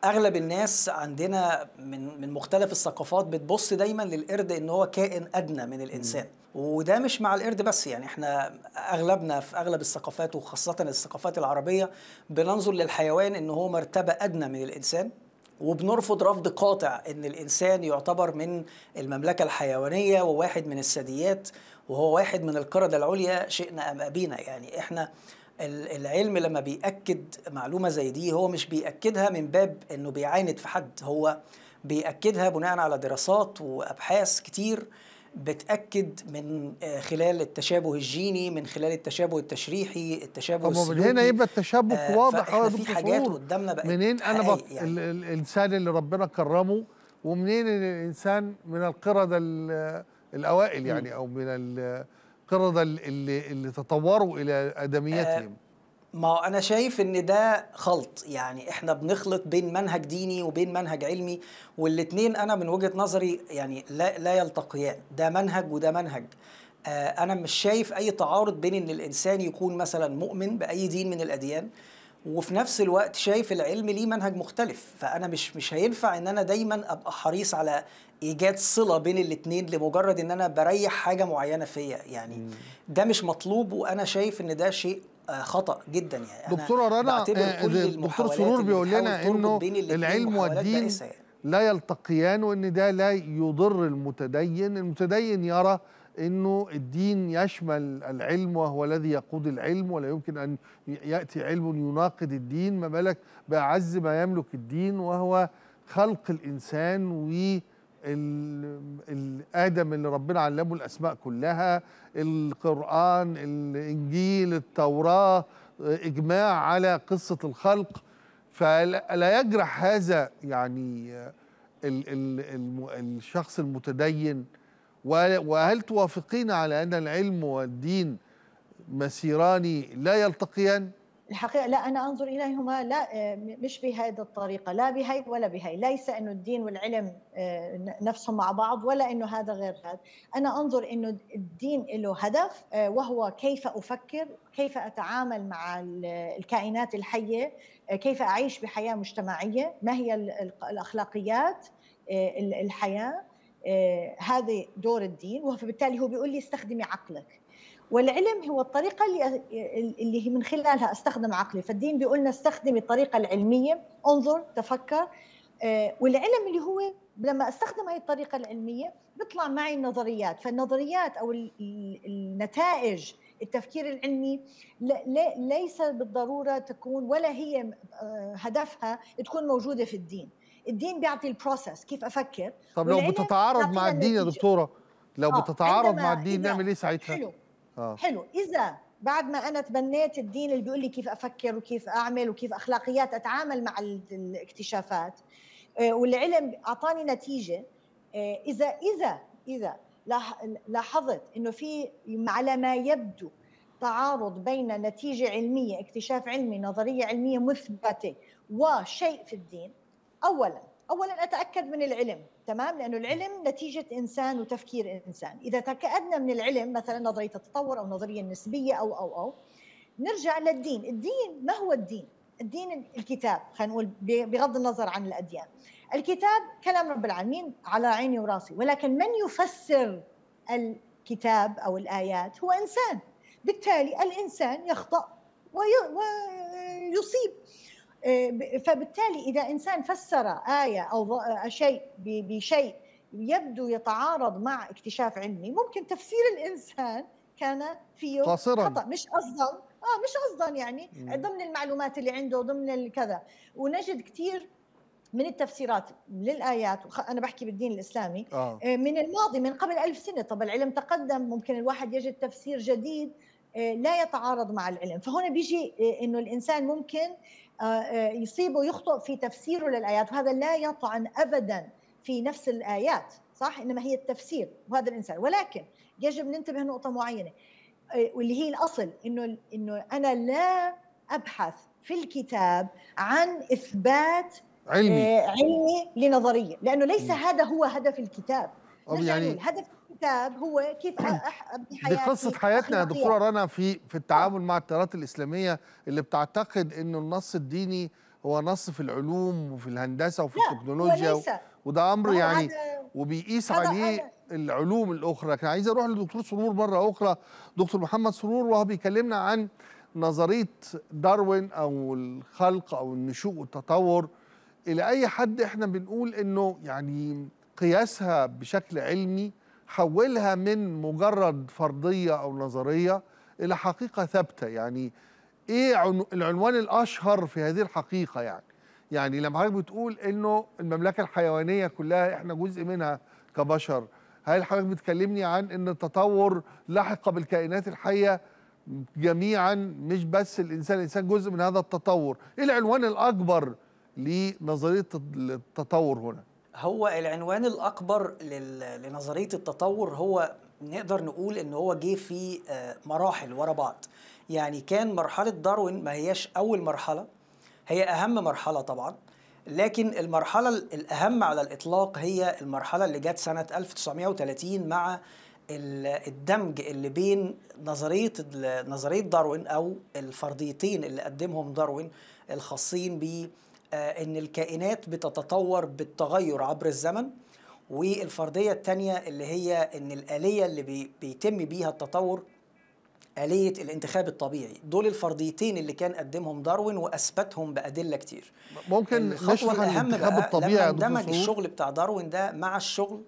اغلب الناس عندنا من من مختلف الثقافات بتبص دايما للقرد ان هو كائن ادنى من الانسان وده مش مع القرد بس يعني احنا اغلبنا في اغلب الثقافات وخاصه الثقافات العربيه بننظر للحيوان ان هو مرتبه ادنى من الانسان وبنرفض رفض قاطع ان الانسان يعتبر من المملكه الحيوانيه وواحد من الثدييات وهو واحد من القرده العليا شئنا ام ابينا يعني احنا العلم لما بيأكد معلومة زي دي هو مش بيأكدها من باب انه بيعاند في حد هو بيأكدها بناء على دراسات وأبحاث كتير بتأكد من آه، خلال التشابه الجيني من خلال التشابه التشريحي التشابه طب السلوكي هنا يبقى التشابه آه، واضح فاحنا في حاجات قدامنا بقى منين أنا بق... يعني. الإنسان اللي ربنا كرمه ومنين الإنسان من القردة الأوائل يعني م. أو من القردة اللي, اللي تطوروا إلى آدميتهم آه، ما أنا شايف إن ده خلط يعني إحنا بنخلط بين منهج ديني وبين منهج علمي والاتنين أنا من وجهة نظري يعني لا, لا يلتقيان ده منهج وده منهج آه، أنا مش شايف أي تعارض بين إن الإنسان يكون مثلا مؤمن بأي دين من الأديان وفي نفس الوقت شايف العلم ليه منهج مختلف فانا مش مش هينفع ان انا دايما ابقى حريص على ايجاد صله بين الاثنين لمجرد ان انا بريح حاجه معينه فيا يعني ده مش مطلوب وانا شايف ان ده شيء آه، خطا جدا يعني دكتوره رنا آه، آه، دكتور سرور بيقول لنا انه العلم والدين يعني. لا يلتقيان وان ده لا يضر المتدين المتدين يرى انه الدين يشمل العلم وهو الذي يقود العلم ولا يمكن ان ياتي علم يناقض الدين ما بالك باعز ما يملك الدين وهو خلق الانسان و آدم اللي ربنا علمه الأسماء كلها القرآن الإنجيل التوراة إجماع على قصة الخلق فلا يجرح هذا يعني الشخص المتدين وهل توافقين على أن العلم والدين مسيران لا يلتقيان؟ الحقيقة لا أنا أنظر إليهما لا آه، مش بهذه الطريقة لا بهي ولا بهي ليس أنه الدين والعلم آه، نفسهم مع بعض ولا أنه هذا غير هذا أنا أنظر أنه الدين له هدف آه، وهو كيف أفكر كيف أتعامل مع الكائنات الحية كيف أعيش بحياة مجتمعية ما هي الأخلاقيات الحياة هذا دور الدين وبالتالي هو بيقول لي استخدمي عقلك والعلم هو الطريقة اللي اللي من خلالها استخدم عقلي، فالدين بيقول لنا استخدم الطريقة العلمية، انظر، تفكر، آه، والعلم اللي هو لما استخدم هاي الطريقة العلمية بيطلع معي النظريات، فالنظريات أو النتائج التفكير العلمي ليس بالضرورة تكون ولا هي آه، هدفها تكون موجودة في الدين. الدين بيعطي البروسس كيف افكر طب لو بتتعارض مع الدين يا دكتوره لو آه، بتتعارض مع الدين نعمل ايه ساعتها حلو آه. حلو اذا بعد ما انا تبنيت الدين اللي بيقول لي كيف افكر وكيف اعمل وكيف اخلاقيات اتعامل مع الاكتشافات آه، والعلم اعطاني نتيجه آه، اذا اذا اذا لاحظت انه في على ما يبدو تعارض بين نتيجه علميه اكتشاف علمي نظريه علميه مثبته وشيء في الدين اولا اولا اتاكد من العلم تمام لانه العلم نتيجه انسان وتفكير انسان اذا تاكدنا من العلم مثلا نظريه التطور او النظريه النسبيه او او او نرجع للدين الدين ما هو الدين الدين الكتاب خلينا نقول بغض النظر عن الاديان الكتاب كلام رب العالمين على عيني وراسي ولكن من يفسر الكتاب او الايات هو انسان بالتالي الانسان يخطا ويصيب آه، فبالتالي إذا إنسان فسر آية أو آه، شيء بشيء يبدو يتعارض مع اكتشاف علمي ممكن تفسير الإنسان كان فيه قاصرا خطأ مش قصدا اه مش قصدا يعني ضمن المعلومات اللي عنده ضمن الكذا ونجد كثير من التفسيرات للآيات أنا بحكي بالدين الإسلامي آه. آه. من الماضي من قبل ألف سنة طب العلم تقدم ممكن الواحد يجد تفسير جديد لا يتعارض مع العلم فهنا بيجي أنه الإنسان ممكن آه، آه، يصيبه يخطئ في تفسيره للايات وهذا لا يطعن ابدا في نفس الايات صح انما هي التفسير وهذا الانسان ولكن يجب ننتبه نقطه معينه آه، واللي هي الاصل انه انه انا لا ابحث في الكتاب عن اثبات علمي علمي لنظريه لانه ليس هذا هو هدف الكتاب يعني الهدف الكتاب هو كيف ابني حياتي دي قصه حياتنا يا دكتوره رنا في في التعامل مع التيارات الاسلاميه اللي بتعتقد انه النص الديني هو نص في العلوم وفي الهندسه وفي التكنولوجيا و... وده امر يعني وبيقيس عليه العلوم الاخرى كان عايز اروح للدكتور سرور مره اخرى دكتور محمد سرور وهو بيكلمنا عن نظريه داروين او الخلق او النشوء والتطور الى اي حد احنا بنقول انه يعني قياسها بشكل علمي حولها من مجرد فرضية أو نظرية إلى حقيقة ثابتة يعني إيه العنوان الأشهر في هذه الحقيقة يعني يعني لما حضرتك بتقول إنه المملكة الحيوانية كلها إحنا جزء منها كبشر هل حضرتك بتكلمني عن إن التطور لحق بالكائنات الحية جميعا مش بس الإنسان الإنسان جزء من هذا التطور إيه العنوان الأكبر لنظرية التطور هنا هو العنوان الاكبر لنظريه التطور هو نقدر نقول ان هو جه في آه، مراحل ورا بعض يعني كان مرحله داروين ما هياش اول مرحله هي اهم مرحله طبعا لكن المرحله الاهم على الاطلاق هي المرحله اللي جت سنه 1930 مع الدمج اللي بين نظريه نظريه داروين او الفرضيتين اللي قدمهم داروين الخاصين ب آه، ان الكائنات بتتطور بالتغير عبر الزمن والفرضيه الثانيه اللي هي ان الاليه اللي بيتم بيها التطور آلية الانتخاب الطبيعي دول الفرضيتين اللي كان قدمهم داروين وأثبتهم بأدلة كتير ممكن الخطوة الأهم الانتخاب الطبيعي دمج الشغل بتاع داروين ده مع الشغل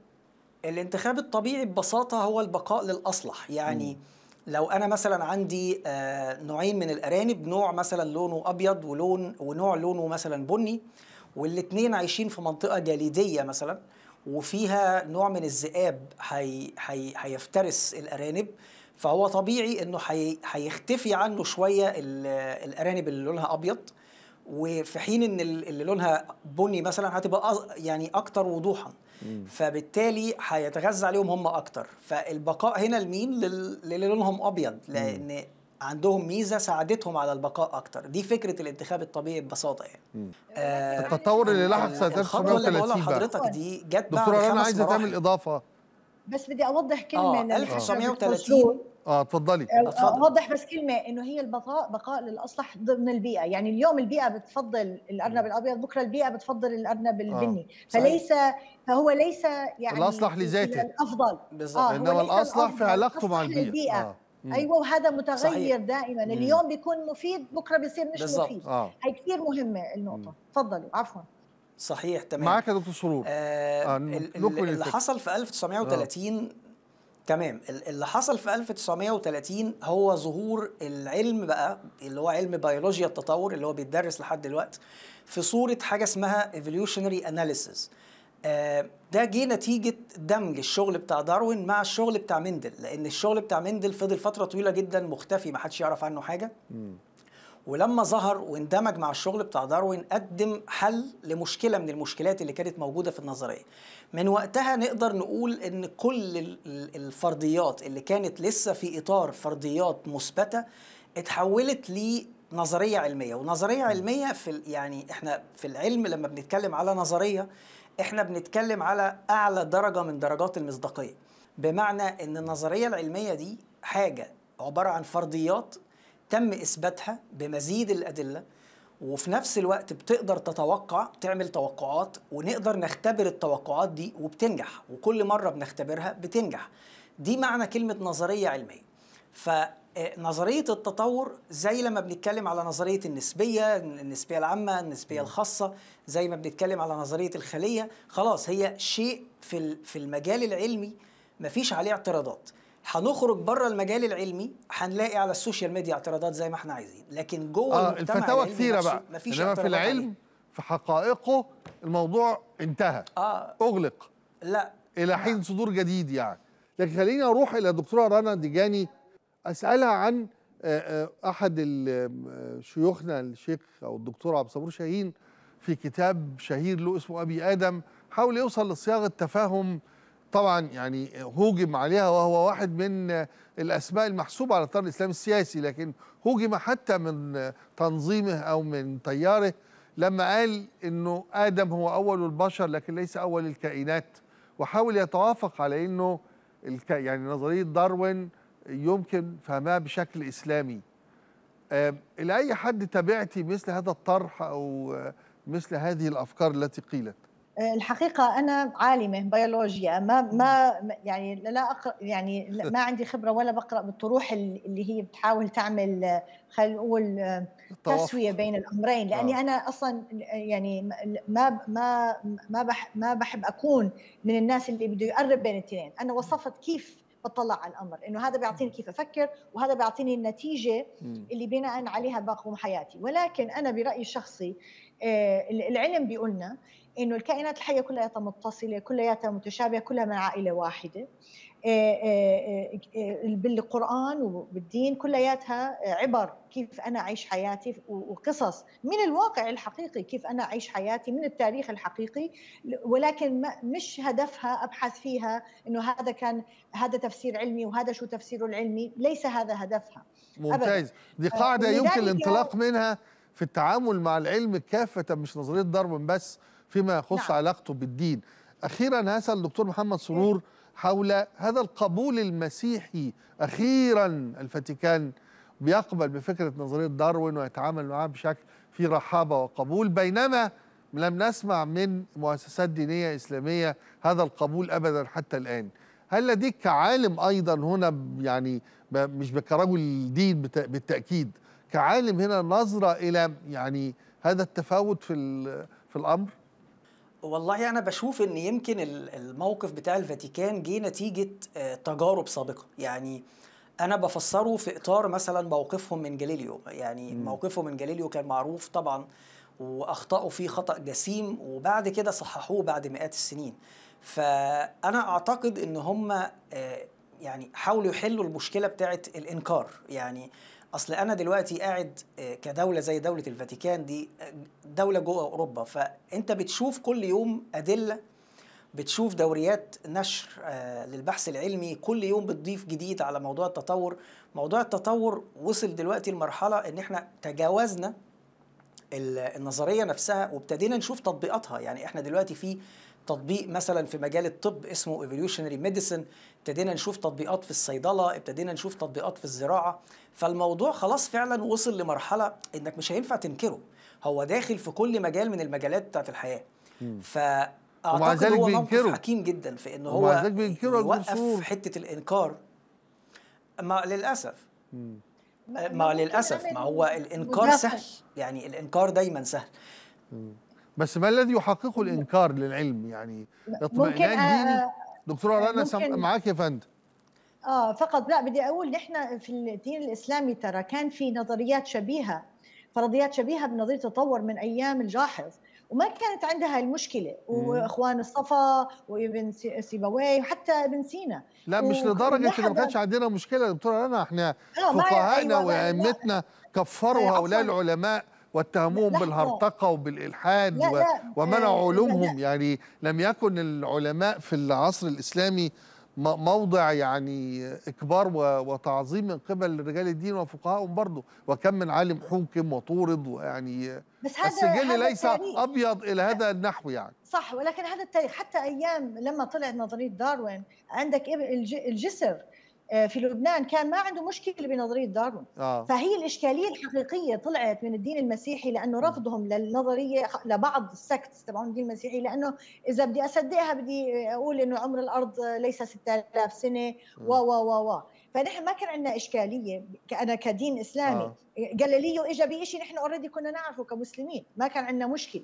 الانتخاب الطبيعي ببساطة هو البقاء للأصلح يعني م. لو انا مثلا عندي آه، نوعين من الارانب نوع مثلا لونه ابيض ولون ونوع لونه مثلا بني والاثنين عايشين في منطقه جليديه مثلا وفيها نوع من الذئاب هي هي هيفترس الارانب فهو طبيعي انه هيختفي عنه شويه الارانب اللي لونها ابيض وفي حين ان اللي لونها بني مثلا هتبقى يعني اكتر وضوحا فبالتالي هيتغذى عليهم هم اكتر فالبقاء هنا لمين للي لونهم ابيض لان مم. عندهم ميزه ساعدتهم على البقاء اكتر دي فكره الانتخاب الطبيعي ببساطه يعني آه التطور اللي لاحق سنه 1930 حضرتك دي جت بعد دكتوره انا عايزه تعمل اضافه بس بدي اوضح كلمه آه 1930 اه اتفضلي آه، آه، اوضح بس كلمه انه هي البقاء بقاء للاصلح ضمن البيئه يعني اليوم البيئه بتفضل الارنب الابيض بكره البيئه بتفضل الارنب آه، البني آه. فليس صحيح. فهو ليس يعني الاصلح لذاته الافضل بالظبط آه انما الاصلح في علاقته مع البيئه, البيئة. آه. ايوه وهذا متغير صحيح. دائما مم. اليوم بيكون مفيد بكره بيصير مش بالزبط. مفيد آه. هي كثير مهمه النقطه تفضلي عفوا صحيح تمام معك يا دكتور سرور آه, آه، اللي حصل في 1930 آه. تمام اللي حصل في 1930 هو ظهور العلم بقى اللي هو علم بيولوجيا التطور اللي هو بيتدرس لحد دلوقتي في صوره حاجه اسمها ايفوليوشنري analysis آه، ده جه نتيجة دمج الشغل بتاع داروين مع الشغل بتاع مندل لأن الشغل بتاع مندل فضل فترة طويلة جدا مختفي ما حدش يعرف عنه حاجة ولما ظهر واندمج مع الشغل بتاع داروين قدم حل لمشكله من المشكلات اللي كانت موجوده في النظريه من وقتها نقدر نقول ان كل الفرضيات اللي كانت لسه في اطار فرضيات مثبته اتحولت لي نظريه علميه ونظريه علميه في يعني احنا في العلم لما بنتكلم على نظريه احنا بنتكلم على اعلى درجه من درجات المصداقيه بمعنى ان النظريه العلميه دي حاجه عباره عن فرضيات تم اثباتها بمزيد الادله وفي نفس الوقت بتقدر تتوقع تعمل توقعات ونقدر نختبر التوقعات دي وبتنجح وكل مره بنختبرها بتنجح دي معنى كلمه نظريه علميه ف آه، نظريه التطور زي لما بنتكلم على نظريه النسبيه النسبيه العامه النسبيه الخاصه زي ما بنتكلم على نظريه الخليه خلاص هي شيء في في المجال العلمي مفيش عليه اعتراضات هنخرج بره المجال العلمي هنلاقي على السوشيال ميديا اعتراضات زي ما احنا عايزين لكن جوه آه المجتمع الفتاوى كثيره بقى مفيش انما في العلم عليه. في حقائقه الموضوع انتهى آه اغلق لا الى حين صدور جديد يعني لكن خليني اروح الى الدكتوره رنا ديجاني اسالها عن احد شيوخنا الشيخ او الدكتور عبد الصبور شاهين في كتاب شهير له اسمه ابي ادم حاول يوصل لصياغه تفاهم طبعا يعني هوجم عليها وهو واحد من الاسماء المحسوبه على اطار الاسلام السياسي لكن هوجم حتى من تنظيمه او من تياره لما قال انه ادم هو اول البشر لكن ليس اول الكائنات وحاول يتوافق على انه يعني نظريه داروين يمكن فهمها بشكل إسلامي إلى أي حد تابعتي مثل هذا الطرح أو آه، مثل هذه الأفكار التي قيلت؟ آه، الحقيقة أنا عالمة بيولوجيا ما ما يعني لا أقرأ يعني ما عندي خبرة ولا بقرأ بالطروح اللي هي بتحاول تعمل آه، خلينا نقول تسوية بين الأمرين لأني آه. أنا أصلا يعني ما ما ما بح ما بحب أكون من الناس اللي بده يقرب بين الاثنين أنا وصفت كيف بطلع على الامر انه هذا بيعطيني كيف افكر وهذا بيعطيني النتيجه اللي بناء عليها بقوم حياتي ولكن انا برايي الشخصي آه، العلم بيقولنا انه الكائنات الحيه كلها متصله كلها متشابهه كلها من عائله واحده إيه، إيه، إيه، بالقران وبالدين كلياتها عبر كيف انا اعيش حياتي وقصص من الواقع الحقيقي كيف انا اعيش حياتي من التاريخ الحقيقي ولكن مش هدفها ابحث فيها انه هذا كان هذا تفسير علمي وهذا شو تفسيره العلمي ليس هذا هدفها ممتاز دي قاعده آه، يمكن الانطلاق منها في التعامل مع العلم كافه مش نظريه داروين بس فيما يخص نعم. علاقته بالدين اخيرا هسال الدكتور محمد سرور إيه؟ حول هذا القبول المسيحي أخيرا الفاتيكان بيقبل بفكرة نظرية داروين ويتعامل معها بشكل في رحابة وقبول بينما لم نسمع من مؤسسات دينية إسلامية هذا القبول أبدا حتى الآن هل لديك كعالم أيضا هنا يعني مش كرجل دين بالتأكيد كعالم هنا نظرة إلى يعني هذا التفاوت في, في الأمر والله انا بشوف ان يمكن الموقف بتاع الفاتيكان جه نتيجه آه، تجارب سابقه يعني انا بفسره في اطار مثلا موقفهم من جاليليو يعني م. موقفهم من جاليليو كان معروف طبعا واخطاوا فيه خطا جسيم وبعد كده صححوه بعد مئات السنين فانا اعتقد ان هم آه، يعني حاولوا يحلوا المشكله بتاعه الانكار يعني اصل انا دلوقتي قاعد آه، كدوله زي دوله الفاتيكان دي آه، دوله جوه اوروبا فانت بتشوف كل يوم ادله بتشوف دوريات نشر آه، للبحث العلمي كل يوم بتضيف جديد على موضوع التطور موضوع التطور وصل دلوقتي لمرحله ان احنا تجاوزنا النظريه نفسها وابتدينا نشوف تطبيقاتها يعني احنا دلوقتي في تطبيق مثلا في مجال الطب اسمه ايفوليوشنري ميديسن ابتدينا نشوف تطبيقات في الصيدله ابتدينا نشوف تطبيقات في الزراعه فالموضوع خلاص فعلا وصل لمرحله انك مش هينفع تنكره هو داخل في كل مجال من المجالات بتاعت الحياه فاعتقد هو موقف حكيم جدا في ان هو يوقف حته الانكار ما للاسف مم. ما للاسف ما هو الانكار سهل يعني الانكار دايما سهل بس ما الذي يحققه الانكار للعلم يعني اطمئنان آه، ديني آه، دكتوره رنا سم... معاك يا فندم اه فقط لا بدي اقول نحن في الدين الاسلامي ترى كان في نظريات شبيهه فرضيات شبيهه بنظريه التطور من ايام الجاحظ وما كانت عندها المشكله واخوان الصفا وابن سيبويه وحتى ابن سينا لا مش لدرجه انه ما كانش عندنا مشكله دكتوره رنا احنا آه، فقهائنا وائمتنا كفروا آه، هؤلاء العلماء واتهموهم بالهرطقه وبالالحاد لا لا ومنعوا آه، علومهم لا يعني لم يكن العلماء في العصر الاسلامي موضع يعني اكبار وتعظيم من قبل رجال الدين وفقهائهم برضه وكم من عالم حوكم وطورد ويعني بس هذا السجل هذا ليس التاريخ. ابيض الى هذا النحو يعني صح ولكن هذا التاريخ حتى ايام لما طلعت نظريه داروين عندك الجسر آه، في لبنان كان ما عنده مشكله بنظريه داروين آه. فهي الاشكاليه الحقيقيه طلعت من الدين المسيحي لانه رفضهم للنظريه لبعض السكتس تبعون الدين المسيحي لانه اذا بدي اصدقها بدي اقول انه عمر الارض ليس 6000 سنه و و و و فنحن ما كان عندنا اشكاليه انا كدين اسلامي آه. قال اجى بشيء نحن اوريدي كنا نعرفه كمسلمين ما كان عندنا مشكله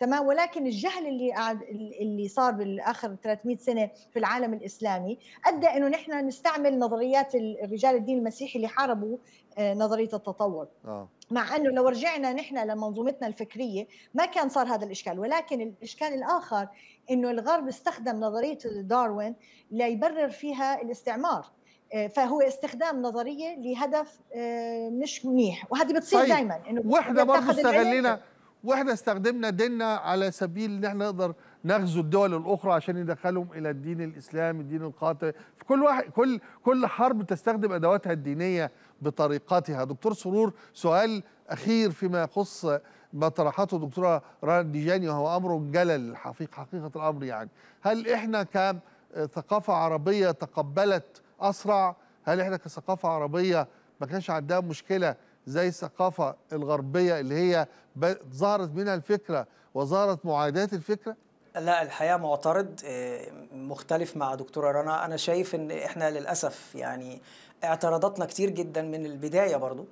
تمام ولكن الجهل اللي قاعد اللي صار بالاخر 300 سنه في العالم الاسلامي ادى انه نحن نستعمل نظريات رجال الدين المسيحي اللي حاربوا آه، نظريه التطور آه. مع انه لو رجعنا نحن لمنظومتنا الفكريه ما كان صار هذا الاشكال ولكن الاشكال الاخر انه الغرب استخدم نظريه داروين ليبرر فيها الاستعمار آه، فهو استخدام نظريه لهدف آه، مش منيح وهذه بتصير طيب. دائما انه واحنا برضه استغلينا واحنا استخدمنا ديننا على سبيل ان احنا نقدر نغزو الدول الاخرى عشان يدخلهم الى الدين الاسلامي الدين القاطع في كل واحد كل كل حرب تستخدم ادواتها الدينيه بطريقتها دكتور سرور سؤال اخير فيما يخص ما طرحته دكتوره رنا الديجاني وهو امر جلل حقيقه حقيقه الامر يعني هل احنا كثقافه عربيه تقبلت اسرع هل احنا كثقافه عربيه ما كانش عندها مشكله زي الثقافة الغربية اللي هي ظهرت منها الفكرة وظهرت معاداة الفكرة؟ لا الحقيقه معترض آه، مختلف مع دكتوره رنا انا شايف ان احنا للاسف يعني اعتراضاتنا كتير جدا من البدايه برضو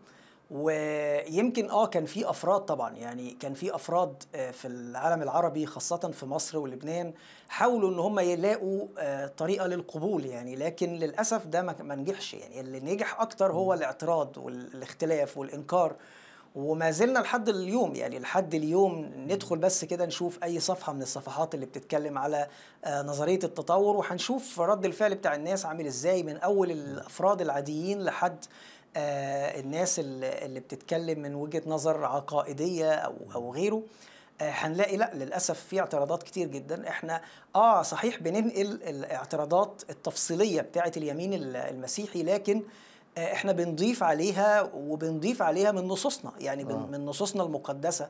ويمكن اه كان في افراد طبعا يعني كان في افراد آه، في العالم العربي خاصه في مصر ولبنان حاولوا ان هم يلاقوا آه، طريقه للقبول يعني لكن للاسف ده ما نجحش يعني اللي نجح اكتر هو الاعتراض والاختلاف والانكار وما زلنا لحد اليوم يعني لحد اليوم ندخل بس كده نشوف اي صفحه من الصفحات اللي بتتكلم على آه، نظريه التطور وهنشوف رد الفعل بتاع الناس عامل ازاي من اول الافراد العاديين لحد آه، الناس اللي بتتكلم من وجهه نظر عقائديه او او غيره آه، هنلاقي لا للاسف في اعتراضات كتير جدا احنا اه صحيح بننقل الاعتراضات التفصيليه بتاعه اليمين المسيحي لكن آه، احنا بنضيف عليها وبنضيف عليها من نصوصنا يعني آه. من نصوصنا المقدسه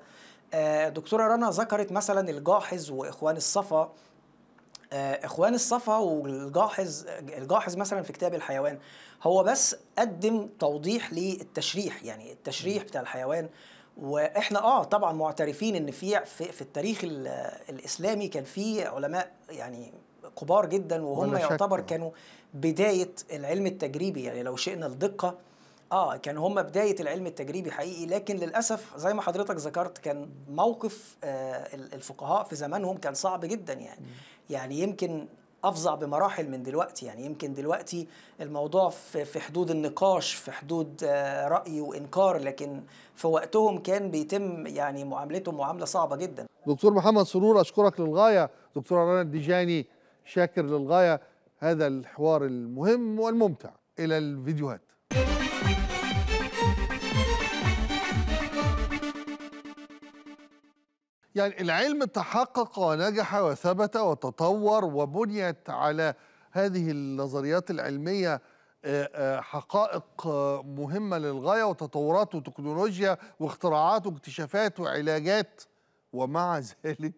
دكتوره رنا ذكرت مثلا الجاحظ واخوان الصفا آه، اخوان الصفا والجاحظ الجاحظ مثلا في كتاب الحيوان هو بس قدم توضيح للتشريح يعني التشريح بتاع الحيوان واحنا اه طبعا معترفين ان في في, التاريخ الاسلامي كان في علماء يعني كبار جدا وهم يعتبر يعني. كانوا بدايه العلم التجريبي يعني لو شئنا الدقه اه كان هم بدايه العلم التجريبي حقيقي لكن للاسف زي ما حضرتك ذكرت كان موقف آه الفقهاء في زمانهم كان صعب جدا يعني م. يعني يمكن افظع بمراحل من دلوقتي يعني يمكن دلوقتي الموضوع في حدود النقاش في حدود آه، راي وانكار لكن في وقتهم كان بيتم يعني معاملتهم معامله صعبه جدا دكتور محمد سرور اشكرك للغايه دكتور رنا الديجاني شاكر للغايه هذا الحوار المهم والممتع الى الفيديوهات يعني العلم تحقق ونجح وثبت وتطور وبنيت على هذه النظريات العلمية آه، آه، حقائق آه، مهمة للغاية وتطورات وتكنولوجيا واختراعات واكتشافات وعلاجات ومع ذلك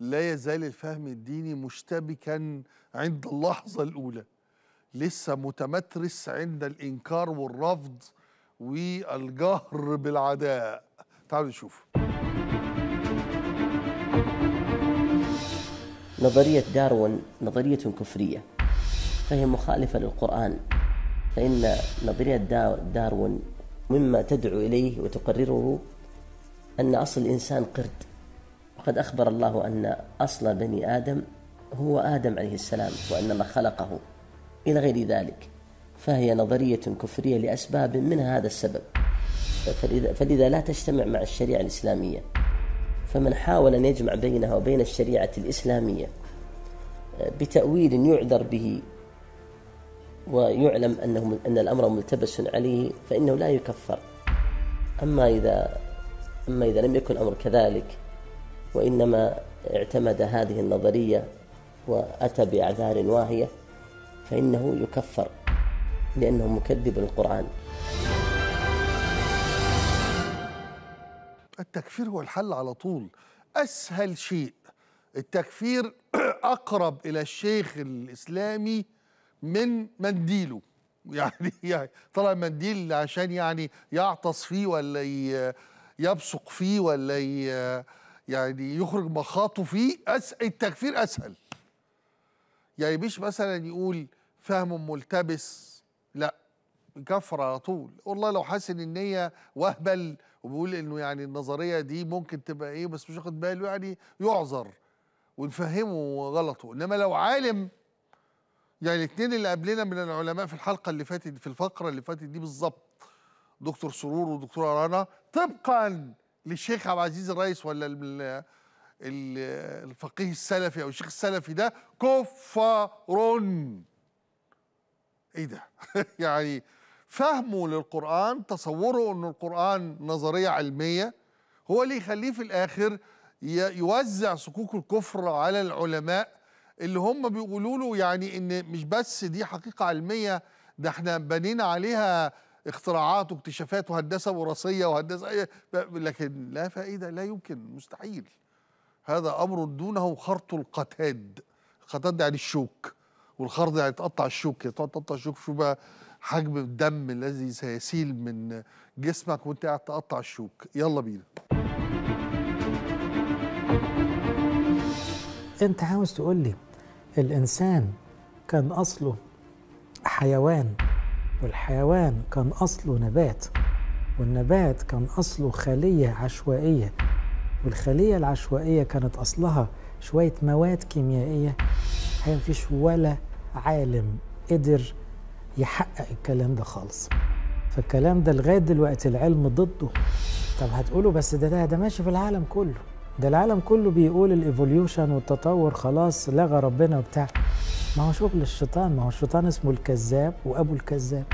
لا يزال الفهم الديني مشتبكا عند اللحظة الأولى لسه متمترس عند الإنكار والرفض والجهر بالعداء تعالوا نشوف نظرية داروين نظرية كفرية فهي مخالفة للقرآن فإن نظرية داروين مما تدعو إليه وتقرره أن أصل الإنسان قرد وقد أخبر الله أن أصل بني آدم هو آدم عليه السلام وأن الله خلقه إلى غير ذلك فهي نظرية كفرية لأسباب منها هذا السبب فلذا لا تجتمع مع الشريعة الإسلامية فمن حاول أن يجمع بينها وبين الشريعة الإسلامية بتأويل يعذر به ويعلم أنه أن الأمر ملتبس عليه فإنه لا يكفر أما إذا أما إذا لم يكن الأمر كذلك وإنما اعتمد هذه النظرية وأتى بأعذار واهية فإنه يكفر لأنه مكذب للقرآن التكفير هو الحل على طول اسهل شيء التكفير اقرب الى الشيخ الاسلامي من منديله يعني, يعني طلع منديل عشان يعني يعطس فيه ولا يبصق فيه ولا يعني يخرج مخاطه فيه التكفير اسهل يعني مش مثلا يقول فهم ملتبس لا كفر على طول والله لو حاسس ان النيه وهبل وبيقول انه يعني النظريه دي ممكن تبقى ايه بس مش واخد باله يعني يعذر ونفهمه غلطه انما لو عالم يعني الاثنين اللي قبلنا من العلماء في الحلقه اللي فاتت في الفقره اللي فاتت دي بالظبط دكتور سرور ودكتور رنا طبقا للشيخ عبد العزيز الرئيس ولا الفقيه السلفي او الشيخ السلفي ده كفار ايه ده يعني فهمه للقرآن تصوره أن القرآن نظرية علمية هو اللي يخليه في الآخر يوزع صكوك الكفر على العلماء اللي هم بيقولوا له يعني ان مش بس دي حقيقه علميه ده احنا بنينا عليها اختراعات واكتشافات وهندسه وراثيه وهندسه لكن لا فائده لا يمكن مستحيل هذا امر دونه خرط القتاد القتاد يعني الشوك والخرط يعني تقطع الشوك تقطع الشوك شو بقى حجم الدم الذي سيسيل من جسمك وانت قاعد تقطع الشوك يلا بينا انت عاوز تقول لي الانسان كان اصله حيوان والحيوان كان اصله نبات والنبات كان اصله خليه عشوائيه والخليه العشوائيه كانت اصلها شويه مواد كيميائيه هي مفيش ولا عالم قدر يحقق الكلام ده خالص فالكلام ده لغايه دلوقتي العلم ضده طب هتقولوا بس ده ده, ده ماشي في العالم كله ده العالم كله بيقول الايفوليوشن والتطور خلاص لغى ربنا وبتاع ما هو شغل الشيطان ما هو الشيطان اسمه الكذاب وابو الكذاب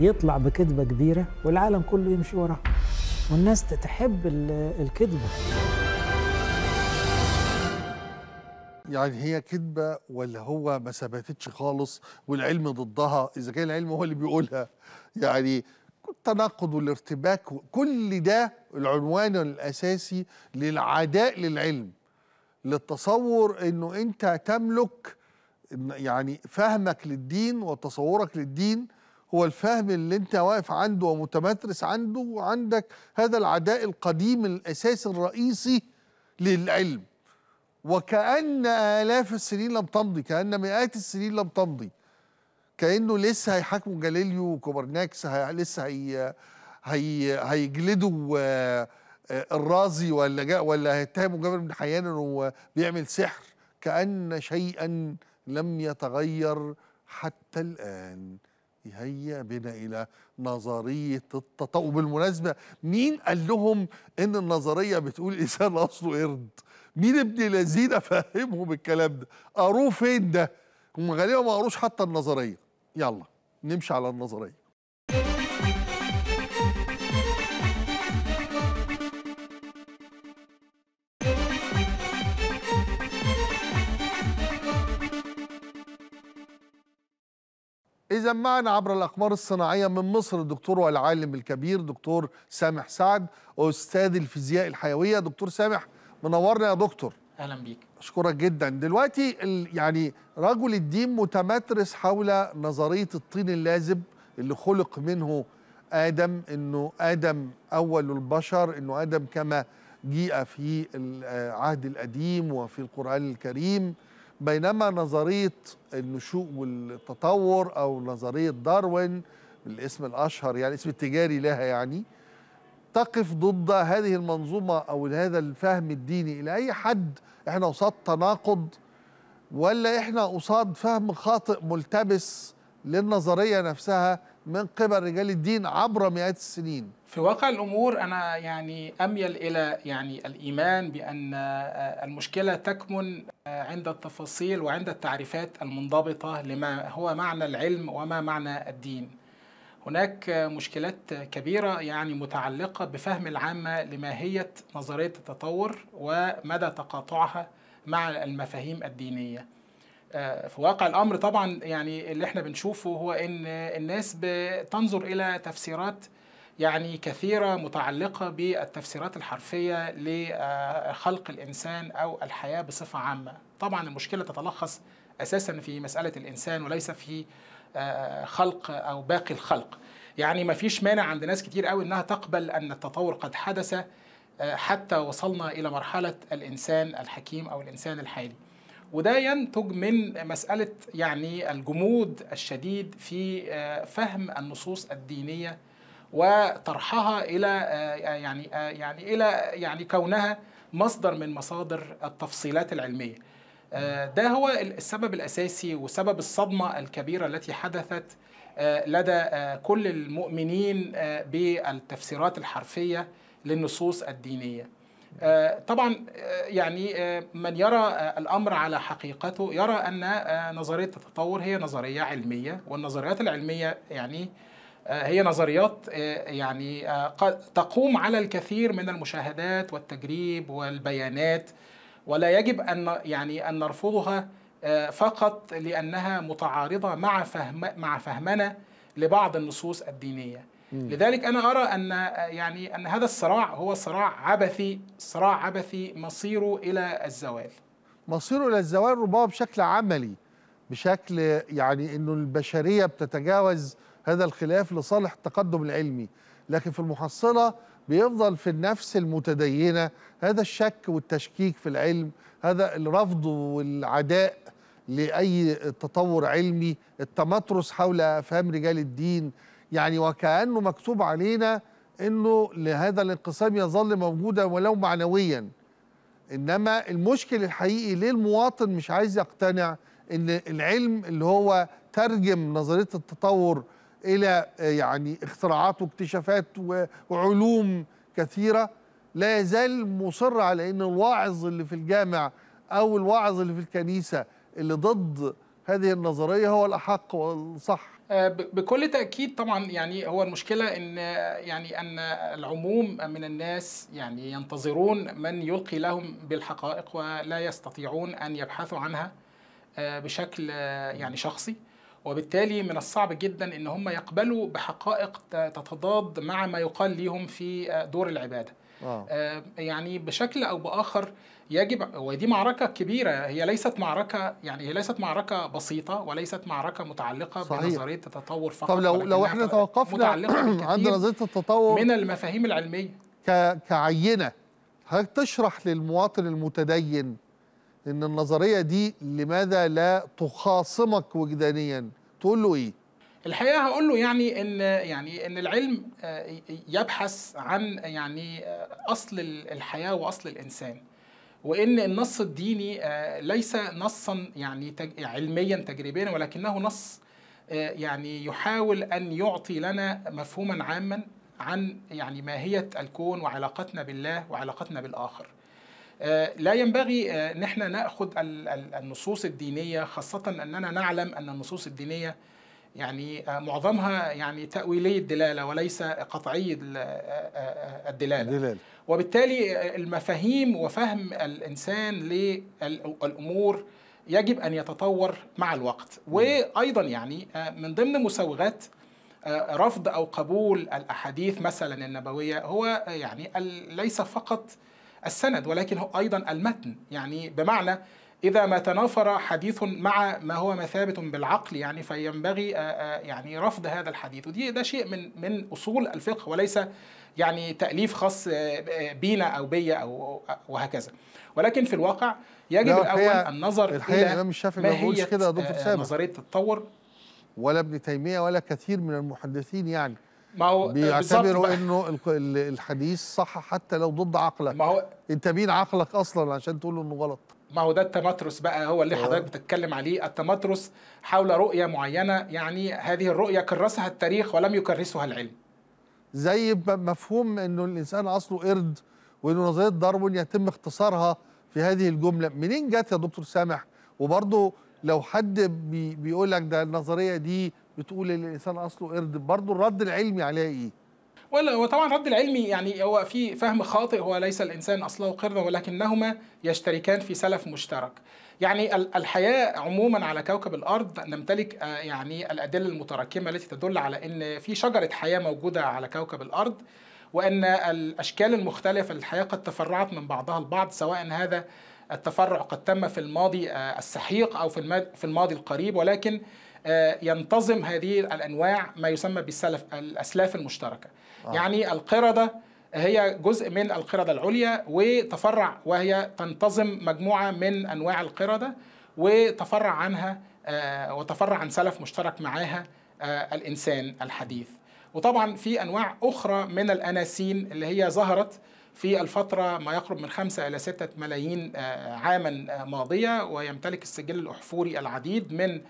يطلع بكذبه كبيره والعالم كله يمشي وراه والناس تحب الكذبه يعني هي كذبه ولا هو ما ثبتتش خالص والعلم ضدها اذا كان العلم هو اللي بيقولها يعني التناقض والارتباك كل ده العنوان الاساسي للعداء للعلم للتصور انه انت تملك يعني فهمك للدين وتصورك للدين هو الفهم اللي انت واقف عنده ومتمترس عنده وعندك هذا العداء القديم الاساسي الرئيسي للعلم وكأن آلاف السنين لم تمضي كأن مئات السنين لم تمضي كأنه لسه هيحاكموا جاليليو وكوبرناكس هي لسه هي هي هيجلدوا آه، الرازي ولا جا ولا هيتهموا جابر بن حيان انه بيعمل سحر كأن شيئا لم يتغير حتى الآن هيا بنا الى نظريه التطور وبالمناسبه مين قال لهم ان النظريه بتقول الانسان اصله قرد مين ابن الذين فهمهم الكلام ده قروه فين ده هم غالبا ما قروش حتى النظريه يلا نمشي على النظريه إذا معنا عبر الأقمار الصناعية من مصر الدكتور والعالم الكبير دكتور سامح سعد أستاذ الفيزياء الحيوية دكتور سامح منورنا يا دكتور أهلا بيك أشكرك جدا دلوقتي يعني رجل الدين متمترس حول نظرية الطين اللازب اللي خلق منه آدم إنه آدم أول البشر إنه آدم كما جيء في العهد آه، القديم وفي القرآن الكريم بينما نظريه النشوء والتطور او نظريه داروين الاسم الاشهر يعني اسم التجاري لها يعني تقف ضد هذه المنظومه او هذا الفهم الديني الى اي حد احنا قصاد تناقض ولا احنا قصاد فهم خاطئ ملتبس للنظريه نفسها من قبل رجال الدين عبر مئات السنين في واقع الامور انا يعني اميل الى يعني الايمان بان آه، المشكله تكمن آه، عند التفاصيل وعند التعريفات المنضبطه لما هو معنى العلم وما معنى الدين. هناك مشكلات كبيره يعني متعلقه بفهم العامه لماهيه نظريه التطور ومدى تقاطعها مع المفاهيم الدينيه. آه، في واقع الامر طبعا يعني اللي احنا بنشوفه هو ان الناس بتنظر الى تفسيرات يعني كثيرة متعلقة بالتفسيرات الحرفية لخلق الإنسان أو الحياة بصفة عامة طبعا المشكلة تتلخص أساسا في مسألة الإنسان وليس في آه، خلق أو باقي الخلق يعني ما فيش مانع عند ناس كتير قوي أنها تقبل أن التطور قد حدث آه، حتى وصلنا إلى مرحلة الإنسان الحكيم أو الإنسان الحالي وده ينتج من مسألة يعني الجمود الشديد في آه، فهم النصوص الدينية وطرحها الى آه، يعني آه، يعني الى يعني كونها مصدر من مصادر التفصيلات العلميه. آه، ده هو السبب الاساسي وسبب الصدمه الكبيره التي حدثت لدى كل المؤمنين بالتفسيرات الحرفيه للنصوص الدينيه. طبعا يعني من يرى الامر على حقيقته يرى ان نظريه التطور هي نظريه علميه والنظريات العلميه يعني آه، هي نظريات آه، يعني آه، تقوم على الكثير من المشاهدات والتجريب والبيانات ولا يجب ان يعني ان نرفضها فقط لانها متعارضه مع فهم مع فهمنا لبعض النصوص الدينيه لذلك انا ارى ان يعني ان هذا الصراع هو صراع عبثي صراع عبثي مصيره الى الزوال مصيره الى الزوال ربما بشكل عملي بشكل يعني انه البشريه بتتجاوز هذا الخلاف لصالح التقدم العلمي لكن في المحصلة بيفضل في النفس المتدينة هذا الشك والتشكيك في العلم هذا الرفض والعداء لأي تطور علمي التمطرس حول أفهام رجال الدين يعني وكأنه مكتوب علينا أنه لهذا الانقسام يظل موجودا ولو معنويا إنما المشكل الحقيقي ليه المواطن مش عايز يقتنع أن العلم اللي هو ترجم نظرية التطور الى آه، يعني اختراعات واكتشافات وعلوم كثيره لا يزال مصر على ان الواعظ اللي في الجامع او الواعظ اللي في الكنيسه اللي ضد هذه النظريه هو الاحق والصح آه، بكل تاكيد طبعا يعني هو المشكله ان آه، يعني ان العموم من الناس يعني ينتظرون من يلقي لهم بالحقائق ولا يستطيعون ان يبحثوا عنها بشكل يعني شخصي وبالتالي من الصعب جدا ان هم يقبلوا بحقائق تتضاد مع ما يقال ليهم في آه، دور العباده واو. آه، يعني بشكل او باخر يجب ودي معركه كبيره هي ليست معركه يعني هي ليست معركه بسيطه وليست معركه متعلقه صحيح. بنظريه التطور فقط طب لو لو احنا توقفنا عند نظريه التطور من المفاهيم العلميه كعينه هل تشرح للمواطن المتدين ان النظريه دي لماذا لا تخاصمك وجدانيا تقول له ايه الحقيقه هقول له يعني ان يعني ان العلم آه، يبحث عن يعني آه، اصل الحياه واصل الانسان وان النص الديني آه، ليس نصا يعني علميا تجريبيا ولكنه نص يعني يحاول ان يعطي لنا مفهوما عاما عن يعني ماهيه الكون وعلاقتنا بالله وعلاقتنا بالاخر آه، لا ينبغي آه، ان احنا ناخذ النصوص الدينيه خاصه اننا نعلم ان النصوص الدينيه يعني آه، معظمها يعني تأويلي الدلالة وليس قطعي الدلالة دلال. وبالتالي المفاهيم وفهم الإنسان للأمور يجب أن يتطور مع الوقت وأيضا يعني من ضمن مسوغات رفض أو قبول الأحاديث مثلا النبوية هو يعني ليس فقط السند ولكن هو أيضا المتن يعني بمعنى إذا ما تنافر حديث مع ما هو مثابت بالعقل يعني فينبغي يعني رفض هذا الحديث ودي ده شيء من من أصول الفقه وليس يعني تأليف خاص بينا أو بيا أو وهكذا ولكن في الواقع يجب الأول النظر الحقيقة إلى الإمام الشافعي ما هي كده يا دكتور نظرية التطور ولا ابن تيمية ولا كثير من المحدثين يعني ما هو بيعتبروا انه الحديث صح حتى لو ضد عقلك ما هو انت مين عقلك اصلا عشان تقول انه غلط ما هو ده التمترس بقى هو اللي آه. حضرتك بتتكلم عليه التمترس حول رؤيه معينه يعني هذه الرؤيه كرسها التاريخ ولم يكرسها العلم زي مفهوم انه الانسان اصله قرد وانه نظريه داروين يتم اختصارها في هذه الجمله منين جت يا دكتور سامح وبرضه لو حد بيقول لك ده النظريه دي بتقول ان الانسان اصله قرد برضه الرد العلمي عليها ايه؟ ولا هو طبعا الرد العلمي يعني هو في فهم خاطئ هو ليس الانسان اصله قرده ولكنهما يشتركان في سلف مشترك. يعني الحياه عموما على كوكب الارض نمتلك آه، يعني الادله المتراكمه التي تدل على ان في شجره حياه موجوده على كوكب الارض وان الاشكال المختلفه للحياه قد تفرعت من بعضها البعض سواء هذا التفرع قد تم في الماضي آه، السحيق او في الماضي القريب ولكن آه، ينتظم هذه الانواع ما يسمى بالسلف الاسلاف المشتركه آه. يعني القرده هي جزء من القرده العليا وتفرع وهي تنتظم مجموعه من انواع القرده وتفرع عنها آه، وتفرع عن سلف مشترك معاها آه، الانسان الحديث وطبعا في انواع اخرى من الاناسين اللي هي ظهرت في الفترة ما يقرب من 5 إلى 6 ملايين عاما ماضية ويمتلك السجل الأحفوري العديد من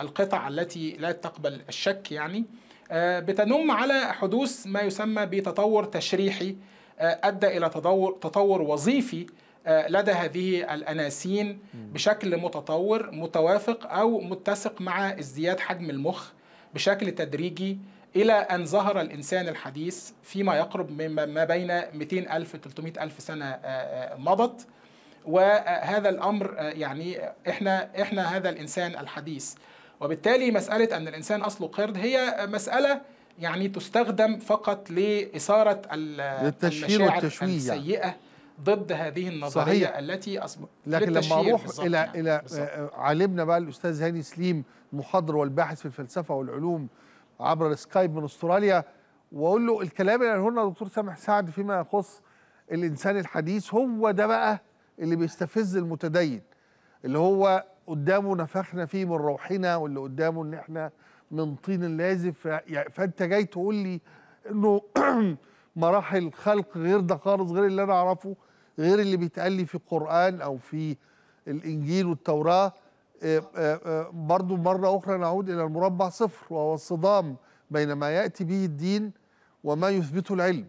القطع التي لا تقبل الشك يعني آه، بتنم على حدوث ما يسمى بتطور تشريحي آه، ادى الى تطور تطور وظيفي آه، لدى هذه الاناسين بشكل متطور متوافق او متسق مع ازدياد حجم المخ بشكل تدريجي إلى أن ظهر الإنسان الحديث فيما يقرب ما بين 200 ألف 300 ألف سنة مضت وهذا الأمر يعني إحنا, إحنا هذا الإنسان الحديث وبالتالي مسألة أن الإنسان أصله قرد هي مسألة يعني تستخدم فقط لإثارة المشاعر يعني. السيئة ضد هذه النظرية صحيح. التي أصبحت لكن لما أروح إلى يعني. إلى آه، عالمنا بقى الأستاذ هاني سليم محاضر والباحث في الفلسفة والعلوم عبر السكايب من أستراليا وأقول له الكلام اللي هنا دكتور سامح سعد فيما يخص الإنسان الحديث هو ده بقى اللي بيستفز المتدين اللي هو قدامه نفخنا فيه من روحنا واللي قدامه ان احنا من طين لازف فانت جاي تقول لي انه مراحل خلق غير ده خالص غير اللي انا اعرفه غير اللي بيتقال لي في القران او في الانجيل والتوراه آه، آه، آه، برضو مرة أخرى نعود إلى المربع صفر وهو الصدام بين ما يأتي به الدين وما يثبته العلم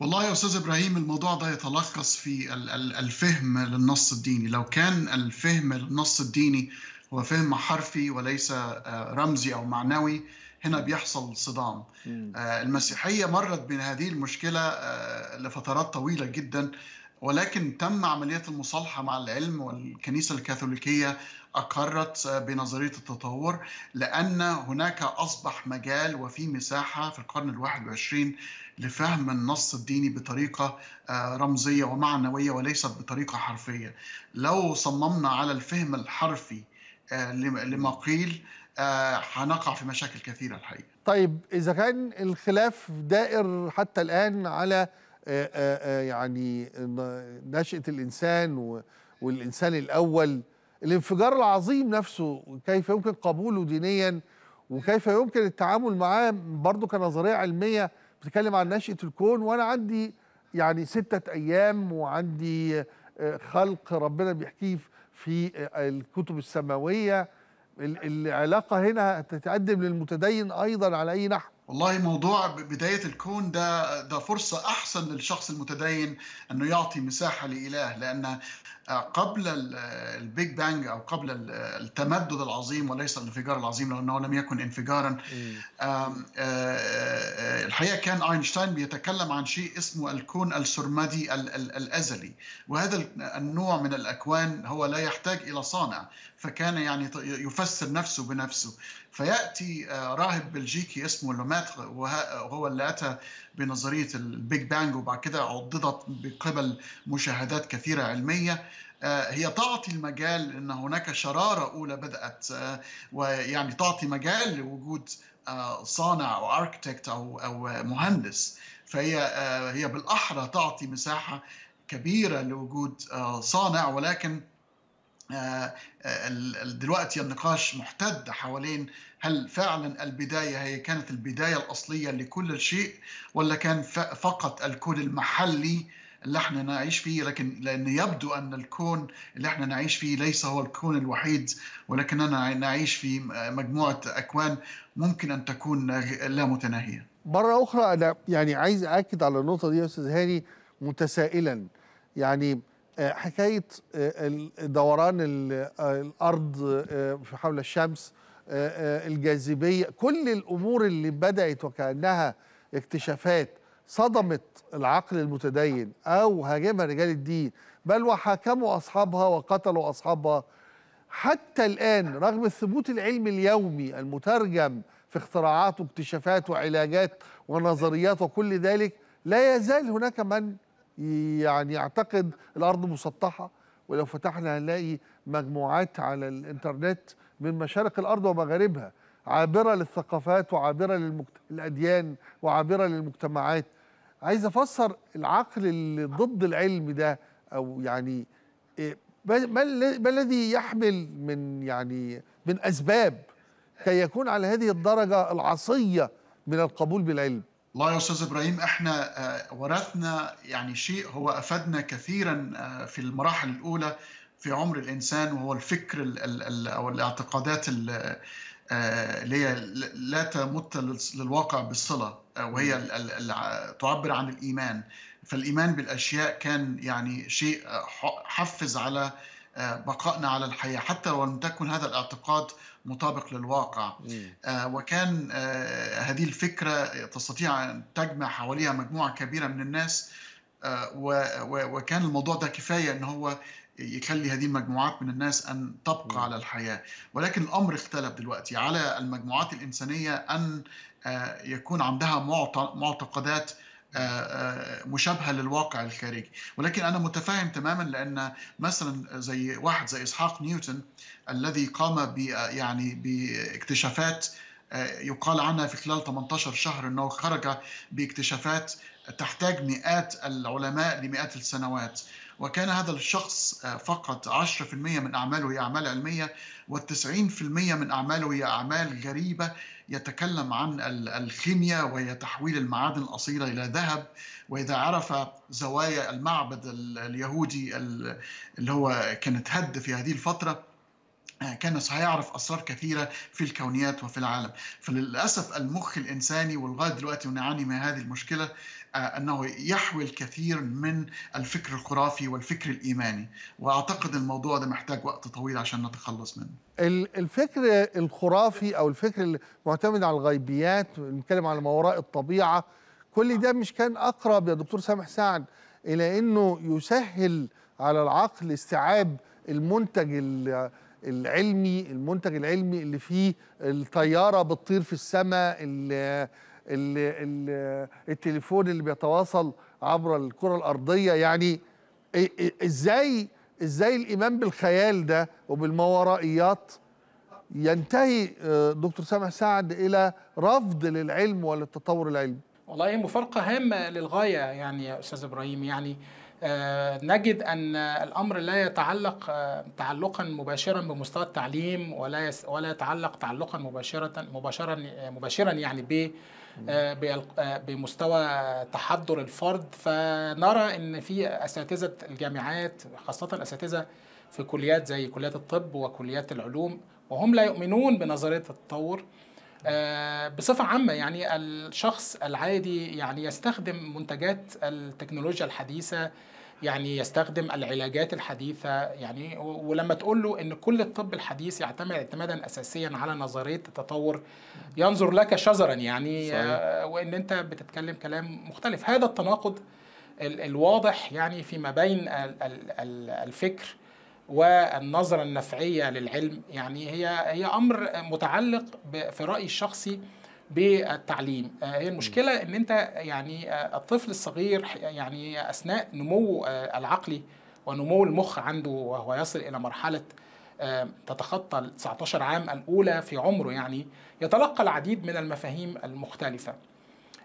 والله يا استاذ ابراهيم الموضوع ده يتلخص في الفهم للنص الديني لو كان الفهم للنص الديني هو فهم حرفي وليس آه، رمزي او معنوي هنا بيحصل صدام آه، المسيحيه مرت بهذه المشكله آه، لفترات طويله جدا ولكن تم عمليه المصالحه مع العلم والكنيسه الكاثوليكيه اقرت بنظريه التطور لان هناك اصبح مجال وفي مساحه في القرن الواحد والعشرين لفهم النص الديني بطريقه آه، رمزيه ومعنويه وليست بطريقه حرفيه لو صممنا على الفهم الحرفي آه، لما قيل آه، هنقع في مشاكل كثيره الحقيقه طيب اذا كان الخلاف دائر حتى الان على يعني نشاه الانسان والانسان الاول الانفجار العظيم نفسه كيف يمكن قبوله دينيا وكيف يمكن التعامل معاه برضه كنظريه علميه بتتكلم عن نشأة الكون وأنا عندي يعني ستة أيام وعندي آه، خلق ربنا بيحكيه في آه، الكتب السماوية العلاقة هنا تتقدم للمتدين أيضا على أي نحو والله موضوع بداية الكون ده ده فرصة أحسن للشخص المتدين أنه يعطي مساحة لإله لأن قبل البيج بانج أو قبل التمدد العظيم وليس الانفجار العظيم لأنه لم يكن انفجارا آه، آه، الحقيقة كان أينشتاين بيتكلم عن شيء اسمه الكون السرمدي الأزلي وهذا النوع من الأكوان هو لا يحتاج إلى صانع فكان يعني يفسر نفسه بنفسه فياتي آه، راهب بلجيكي اسمه لوماتر وهو اللي اتى بنظريه البيج بانج وبعد كده عضدت بقبل مشاهدات كثيره علميه آه، هي تعطي المجال ان هناك شراره اولى بدات آه، ويعني تعطي مجال لوجود صانع او اركتكت او او مهندس فهي هي بالاحرى تعطي مساحه كبيره لوجود صانع ولكن آه، دلوقتي النقاش محتد حوالين هل فعلا البدايه هي كانت البدايه الاصليه لكل شيء ولا كان فقط الكون المحلي اللي احنا نعيش فيه لكن لان يبدو ان الكون اللي احنا نعيش فيه ليس هو الكون الوحيد ولكننا نعيش في مجموعه اكوان ممكن ان تكون لا متناهيه. مره اخرى انا يعني عايز اكد على النقطه دي يا استاذ هاني متسائلا يعني آه، حكايه آه، دوران آه، الارض حول الشمس الجاذبيه كل الامور اللي بدات وكانها اكتشافات صدمت العقل المتدين او هاجمها رجال الدين بل وحاكموا اصحابها وقتلوا اصحابها حتى الان رغم الثبوت العلمي اليومي المترجم في اختراعات واكتشافات وعلاجات ونظريات وكل ذلك لا يزال هناك من يعني يعتقد الارض مسطحه ولو فتحنا هنلاقي مجموعات على الانترنت من مشارق الارض ومغاربها عابره للثقافات وعابره للاديان وعابره للمجتمعات عايز افسر العقل اللي ضد العلم ده او يعني إيه، ما الذي يحمل من يعني من اسباب كي يكون على هذه الدرجه العصيه من القبول بالعلم والله يا استاذ ابراهيم احنا آه، ورثنا يعني شيء هو افادنا كثيرا آه، في المراحل الاولى في عمر الانسان وهو الفكر او الاعتقادات آه، اللي هي لا تمت للواقع بالصله وهي تعبر عن الايمان فالايمان بالاشياء كان يعني شيء حفز على بقائنا على الحياه حتى ولم تكن هذا الاعتقاد مطابق للواقع آه، وكان آه، هذه الفكرة تستطيع أن تجمع حواليها مجموعة كبيرة من الناس آه، وكان الموضوع ده كفاية أن هو يخلي هذه المجموعات من الناس ان تبقى م. على الحياه ولكن الامر اختلف دلوقتي على المجموعات الانسانيه ان يكون عندها معتقدات آه، آه، مشابهه للواقع الخارجي ولكن انا متفاهم تماما لان مثلا زي واحد زي اسحاق نيوتن الذي قام ب يعني باكتشافات آه، يقال عنها في خلال 18 شهر انه خرج باكتشافات تحتاج مئات العلماء لمئات السنوات وكان هذا الشخص فقط 10% من اعماله هي اعمال علميه وال90% من اعماله هي اعمال غريبه يتكلم عن الخيمياء وهي تحويل المعادن الأصيلة إلى ذهب وإذا عرف زوايا المعبد اليهودي اللي هو كانت هد في هذه الفترة آه، كان سيعرف اسرار كثيره في الكونيات وفي العالم فللاسف المخ الانساني ولغايه دلوقتي نعاني من هذه المشكله آه، انه يحوي الكثير من الفكر الخرافي والفكر الايماني واعتقد الموضوع ده محتاج وقت طويل عشان نتخلص منه الفكر الخرافي او الفكر المعتمد على الغيبيات بنتكلم على ما وراء الطبيعه كل نعم. ده مش كان اقرب يا دكتور سامح سعد الى انه يسهل على العقل استيعاب المنتج العلمي المنتج العلمي اللي فيه الطياره بتطير في السماء التليفون اللي بيتواصل عبر الكره الارضيه يعني ازاي ازاي الايمان بالخيال ده وبالماورائيات ينتهي آه، دكتور سامح سعد الى رفض للعلم وللتطور العلمي والله مفارقه هامه للغايه يعني يا استاذ ابراهيم يعني آه، نجد ان الامر لا يتعلق آه، تعلقا مباشرا بمستوى التعليم ولا ولا يتعلق تعلقا مباشره مباشرا مباشرا يعني ب آه، آه، بمستوى تحضر الفرد فنرى ان في اساتذه الجامعات خاصه اساتذه في كليات زي كليات الطب وكليات العلوم وهم لا يؤمنون بنظريه التطور آه، بصفة عامة يعني الشخص العادي يعني يستخدم منتجات التكنولوجيا الحديثة يعني يستخدم العلاجات الحديثة يعني ولما تقول له أن كل الطب الحديث يعتمد اعتمادا أساسيا على نظرية التطور ينظر لك شذرا يعني آه، صحيح. وأن أنت بتتكلم كلام مختلف هذا التناقض الواضح يعني فيما بين الفكر والنظرة النفعية للعلم يعني هي هي أمر متعلق في رأيي الشخصي بالتعليم آه، هي المشكله ان انت يعني آه، الطفل الصغير يعني اثناء نمو آه، العقلي ونمو المخ عنده وهو يصل الى مرحله تتخطى ال 19 عام الاولى في عمره يعني يتلقى العديد من المفاهيم المختلفه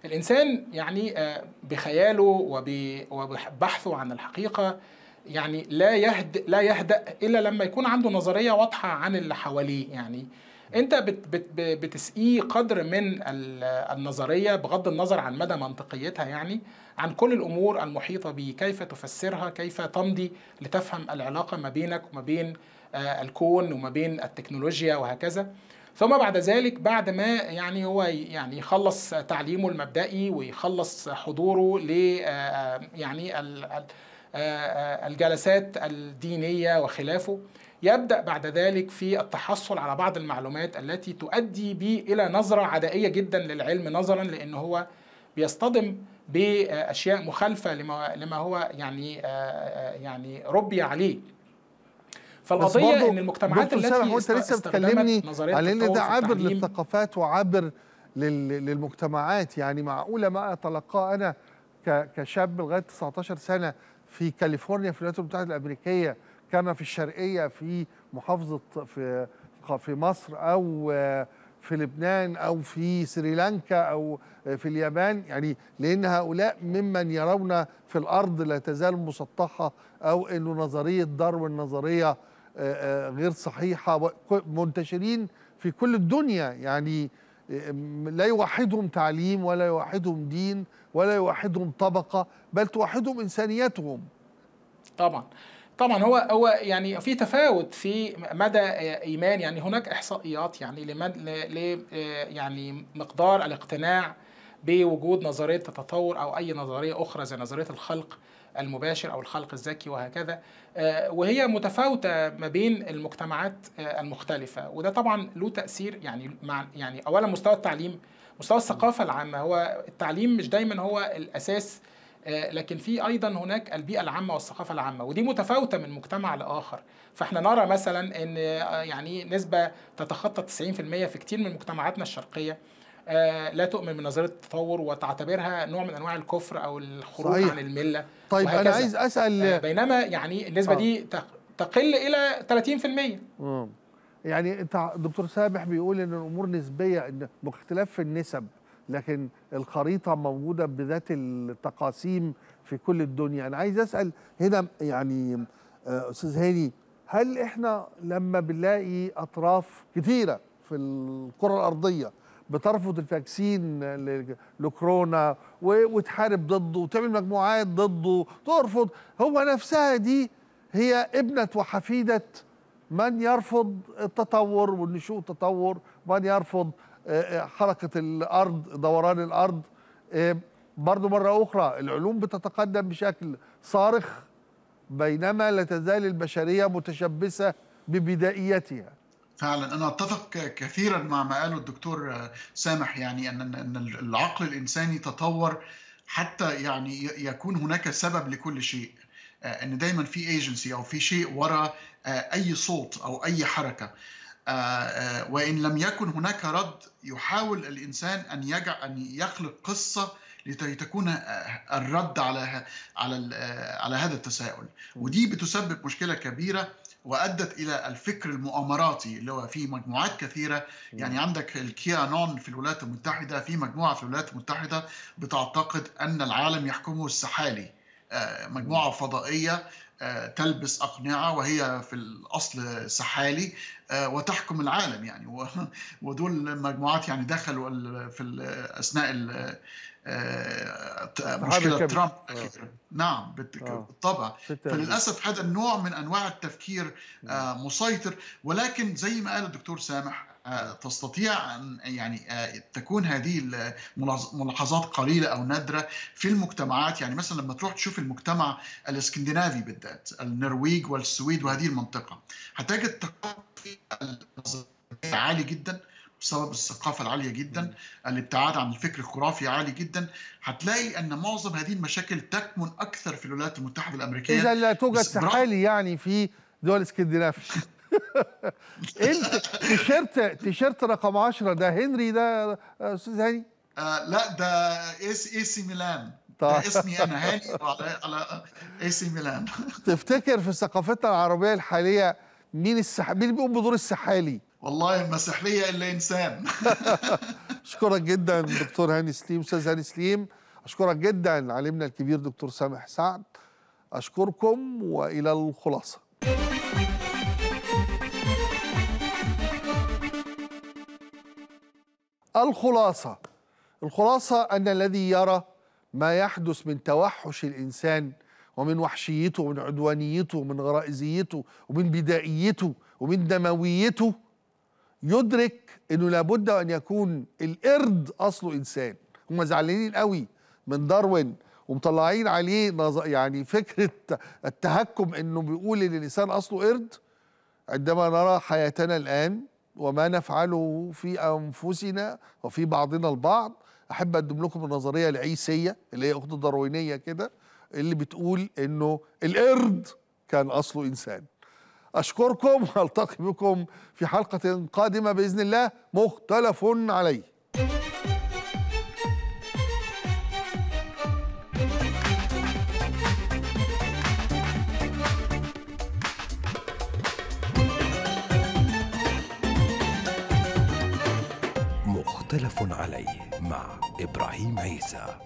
الانسان يعني بخياله وبحثه عن الحقيقه يعني لا يهدأ لا يهدأ الا لما يكون عنده نظريه واضحه عن اللي حواليه يعني انت بت بت بتسقيه قدر من النظريه بغض النظر عن مدى منطقيتها يعني عن كل الامور المحيطه به كيف تفسرها كيف تمضي لتفهم العلاقه ما بينك وما بين آه، الكون وما بين التكنولوجيا وهكذا ثم بعد ذلك بعد ما يعني هو يعني يخلص تعليمه المبدئي ويخلص حضوره ل آه، آه، يعني الجلسات الدينيه وخلافه يبدأ بعد ذلك في التحصل على بعض المعلومات التي تؤدي به إلى نظرة عدائية جدا للعلم نظرا لأن هو بيصطدم باشياء مخالفه لما لما هو يعني آه، آه، يعني ربي عليه فالقضيه ان المجتمعات التي هو انت لسه بتكلمني على ان ده عابر للثقافات وعابر للمجتمعات يعني معقوله ما اتلقاه انا كشاب لغايه 19 سنه في كاليفورنيا في الولايات المتحده الامريكيه كان في الشرقيه في محافظه في في مصر او في لبنان او في سريلانكا او في اليابان يعني لان هؤلاء ممن يرون في الارض لا تزال مسطحه او انه نظريه داروين نظريه غير صحيحه منتشرين في كل الدنيا يعني لا يوحدهم تعليم ولا يوحدهم دين ولا يوحدهم طبقه بل توحدهم انسانيتهم طبعا طبعا هو هو يعني في تفاوت في مدى ايمان يعني هناك احصائيات يعني لمد ل يعني مقدار الاقتناع بوجود نظريه التطور او اي نظريه اخرى زي نظريه الخلق المباشر او الخلق الذكي وهكذا آه، وهي متفاوته ما بين المجتمعات آه، المختلفه وده طبعا له تاثير يعني مع يعني اولا مستوى التعليم مستوى الثقافه العامه هو التعليم مش دايما هو الاساس آه، لكن في ايضا هناك البيئه العامه والثقافه العامه ودي متفاوته من مجتمع لاخر فاحنا نرى مثلا ان آه، يعني نسبه تتخطى 90% في كتير من مجتمعاتنا الشرقيه آه، لا تؤمن بنظريه التطور وتعتبرها نوع من انواع الكفر او الخروج صحيح. عن المله طيب وهكذا. انا عايز اسال بينما يعني النسبه آه. دي تقل الى 30% مم. يعني انت دكتور سامح بيقول ان الامور نسبيه ان باختلاف في النسب لكن الخريطه موجوده بذات التقاسيم في كل الدنيا انا عايز اسال هنا يعني آه، استاذ هاني هل احنا لما بنلاقي اطراف كثيره في الكره الارضيه بترفض الفاكسين لكورونا وتحارب ضده وتعمل مجموعات ضده ترفض هو نفسها دي هي ابنة وحفيدة من يرفض التطور والنشوء التطور من يرفض آه، آه، حركه الارض دوران الارض آه، برضو مره اخرى العلوم بتتقدم بشكل صارخ بينما لا تزال البشريه متشبثه ببدائيتها فعلا انا اتفق كثيرا مع ما قاله الدكتور سامح يعني ان العقل الانساني تطور حتى يعني يكون هناك سبب لكل شيء ان دايما في ايجنسي او في شيء وراء اي صوت او اي حركه آه، آه، وإن لم يكن هناك رد يحاول الإنسان أن يجع أن يخلق قصة لكي تكون آه، الرد على على على هذا التساؤل ودي بتسبب مشكله كبيره وادت الى الفكر المؤامراتي اللي هو في مجموعات كثيره يعني عندك الكيانون في الولايات المتحده في مجموعه في الولايات المتحده بتعتقد ان العالم يحكمه السحالي مجموعه فضائيه تلبس اقنعه وهي في الاصل سحالي آه، وتحكم العالم يعني ودول مجموعات يعني دخلوا في اثناء آه، مشكله ترامب آه. نعم بالطبع فللاسف هذا النوع من انواع التفكير مسيطر ولكن زي ما قال الدكتور سامح آه، تستطيع ان يعني آه، تكون هذه الملاحظات قليله او نادره في المجتمعات يعني مثلا لما تروح تشوف المجتمع الاسكندنافي بالذات النرويج والسويد وهذه المنطقه هتجد عالي جدا بسبب الثقافه العاليه جدا الابتعاد عن الفكر الخرافي عالي جدا هتلاقي ان معظم هذه المشاكل تكمن اكثر في الولايات المتحده الامريكيه اذا لا توجد سحالي يعني في دول اسكندنافيه انت تيشيرت تيشيرت رقم 10 ده هنري ده آه، استاذ هاني آه لا ده اس اي سي ميلان طيب. ده اسمي انا هاني على على آه، اي سي ميلان تفتكر في ثقافتنا العربيه الحاليه مين السح... مين بيقوم بدور السحالي؟ والله ما سحليه الا انسان اشكرك جدا دكتور هاني سليم استاذ هاني سليم اشكرك جدا عالمنا الكبير دكتور سامح سعد اشكركم والى الخلاصه الخلاصة الخلاصة أن الذي يرى ما يحدث من توحش الإنسان ومن وحشيته ومن عدوانيته ومن غرائزيته ومن بدائيته ومن دمويته يدرك أنه لابد أن يكون القرد أصله إنسان هم زعلانين قوي من داروين ومطلعين عليه يعني فكرة التهكم أنه بيقول أن الإنسان أصله قرد عندما نرى حياتنا الآن وما نفعله في أنفسنا وفي بعضنا البعض أحب أقدم لكم النظرية العيسية اللي هي أخت داروينية كده اللي بتقول إنه القرد كان أصله إنسان أشكركم وألتقي بكم في حلقة قادمة بإذن الله مختلف عليه Mesa.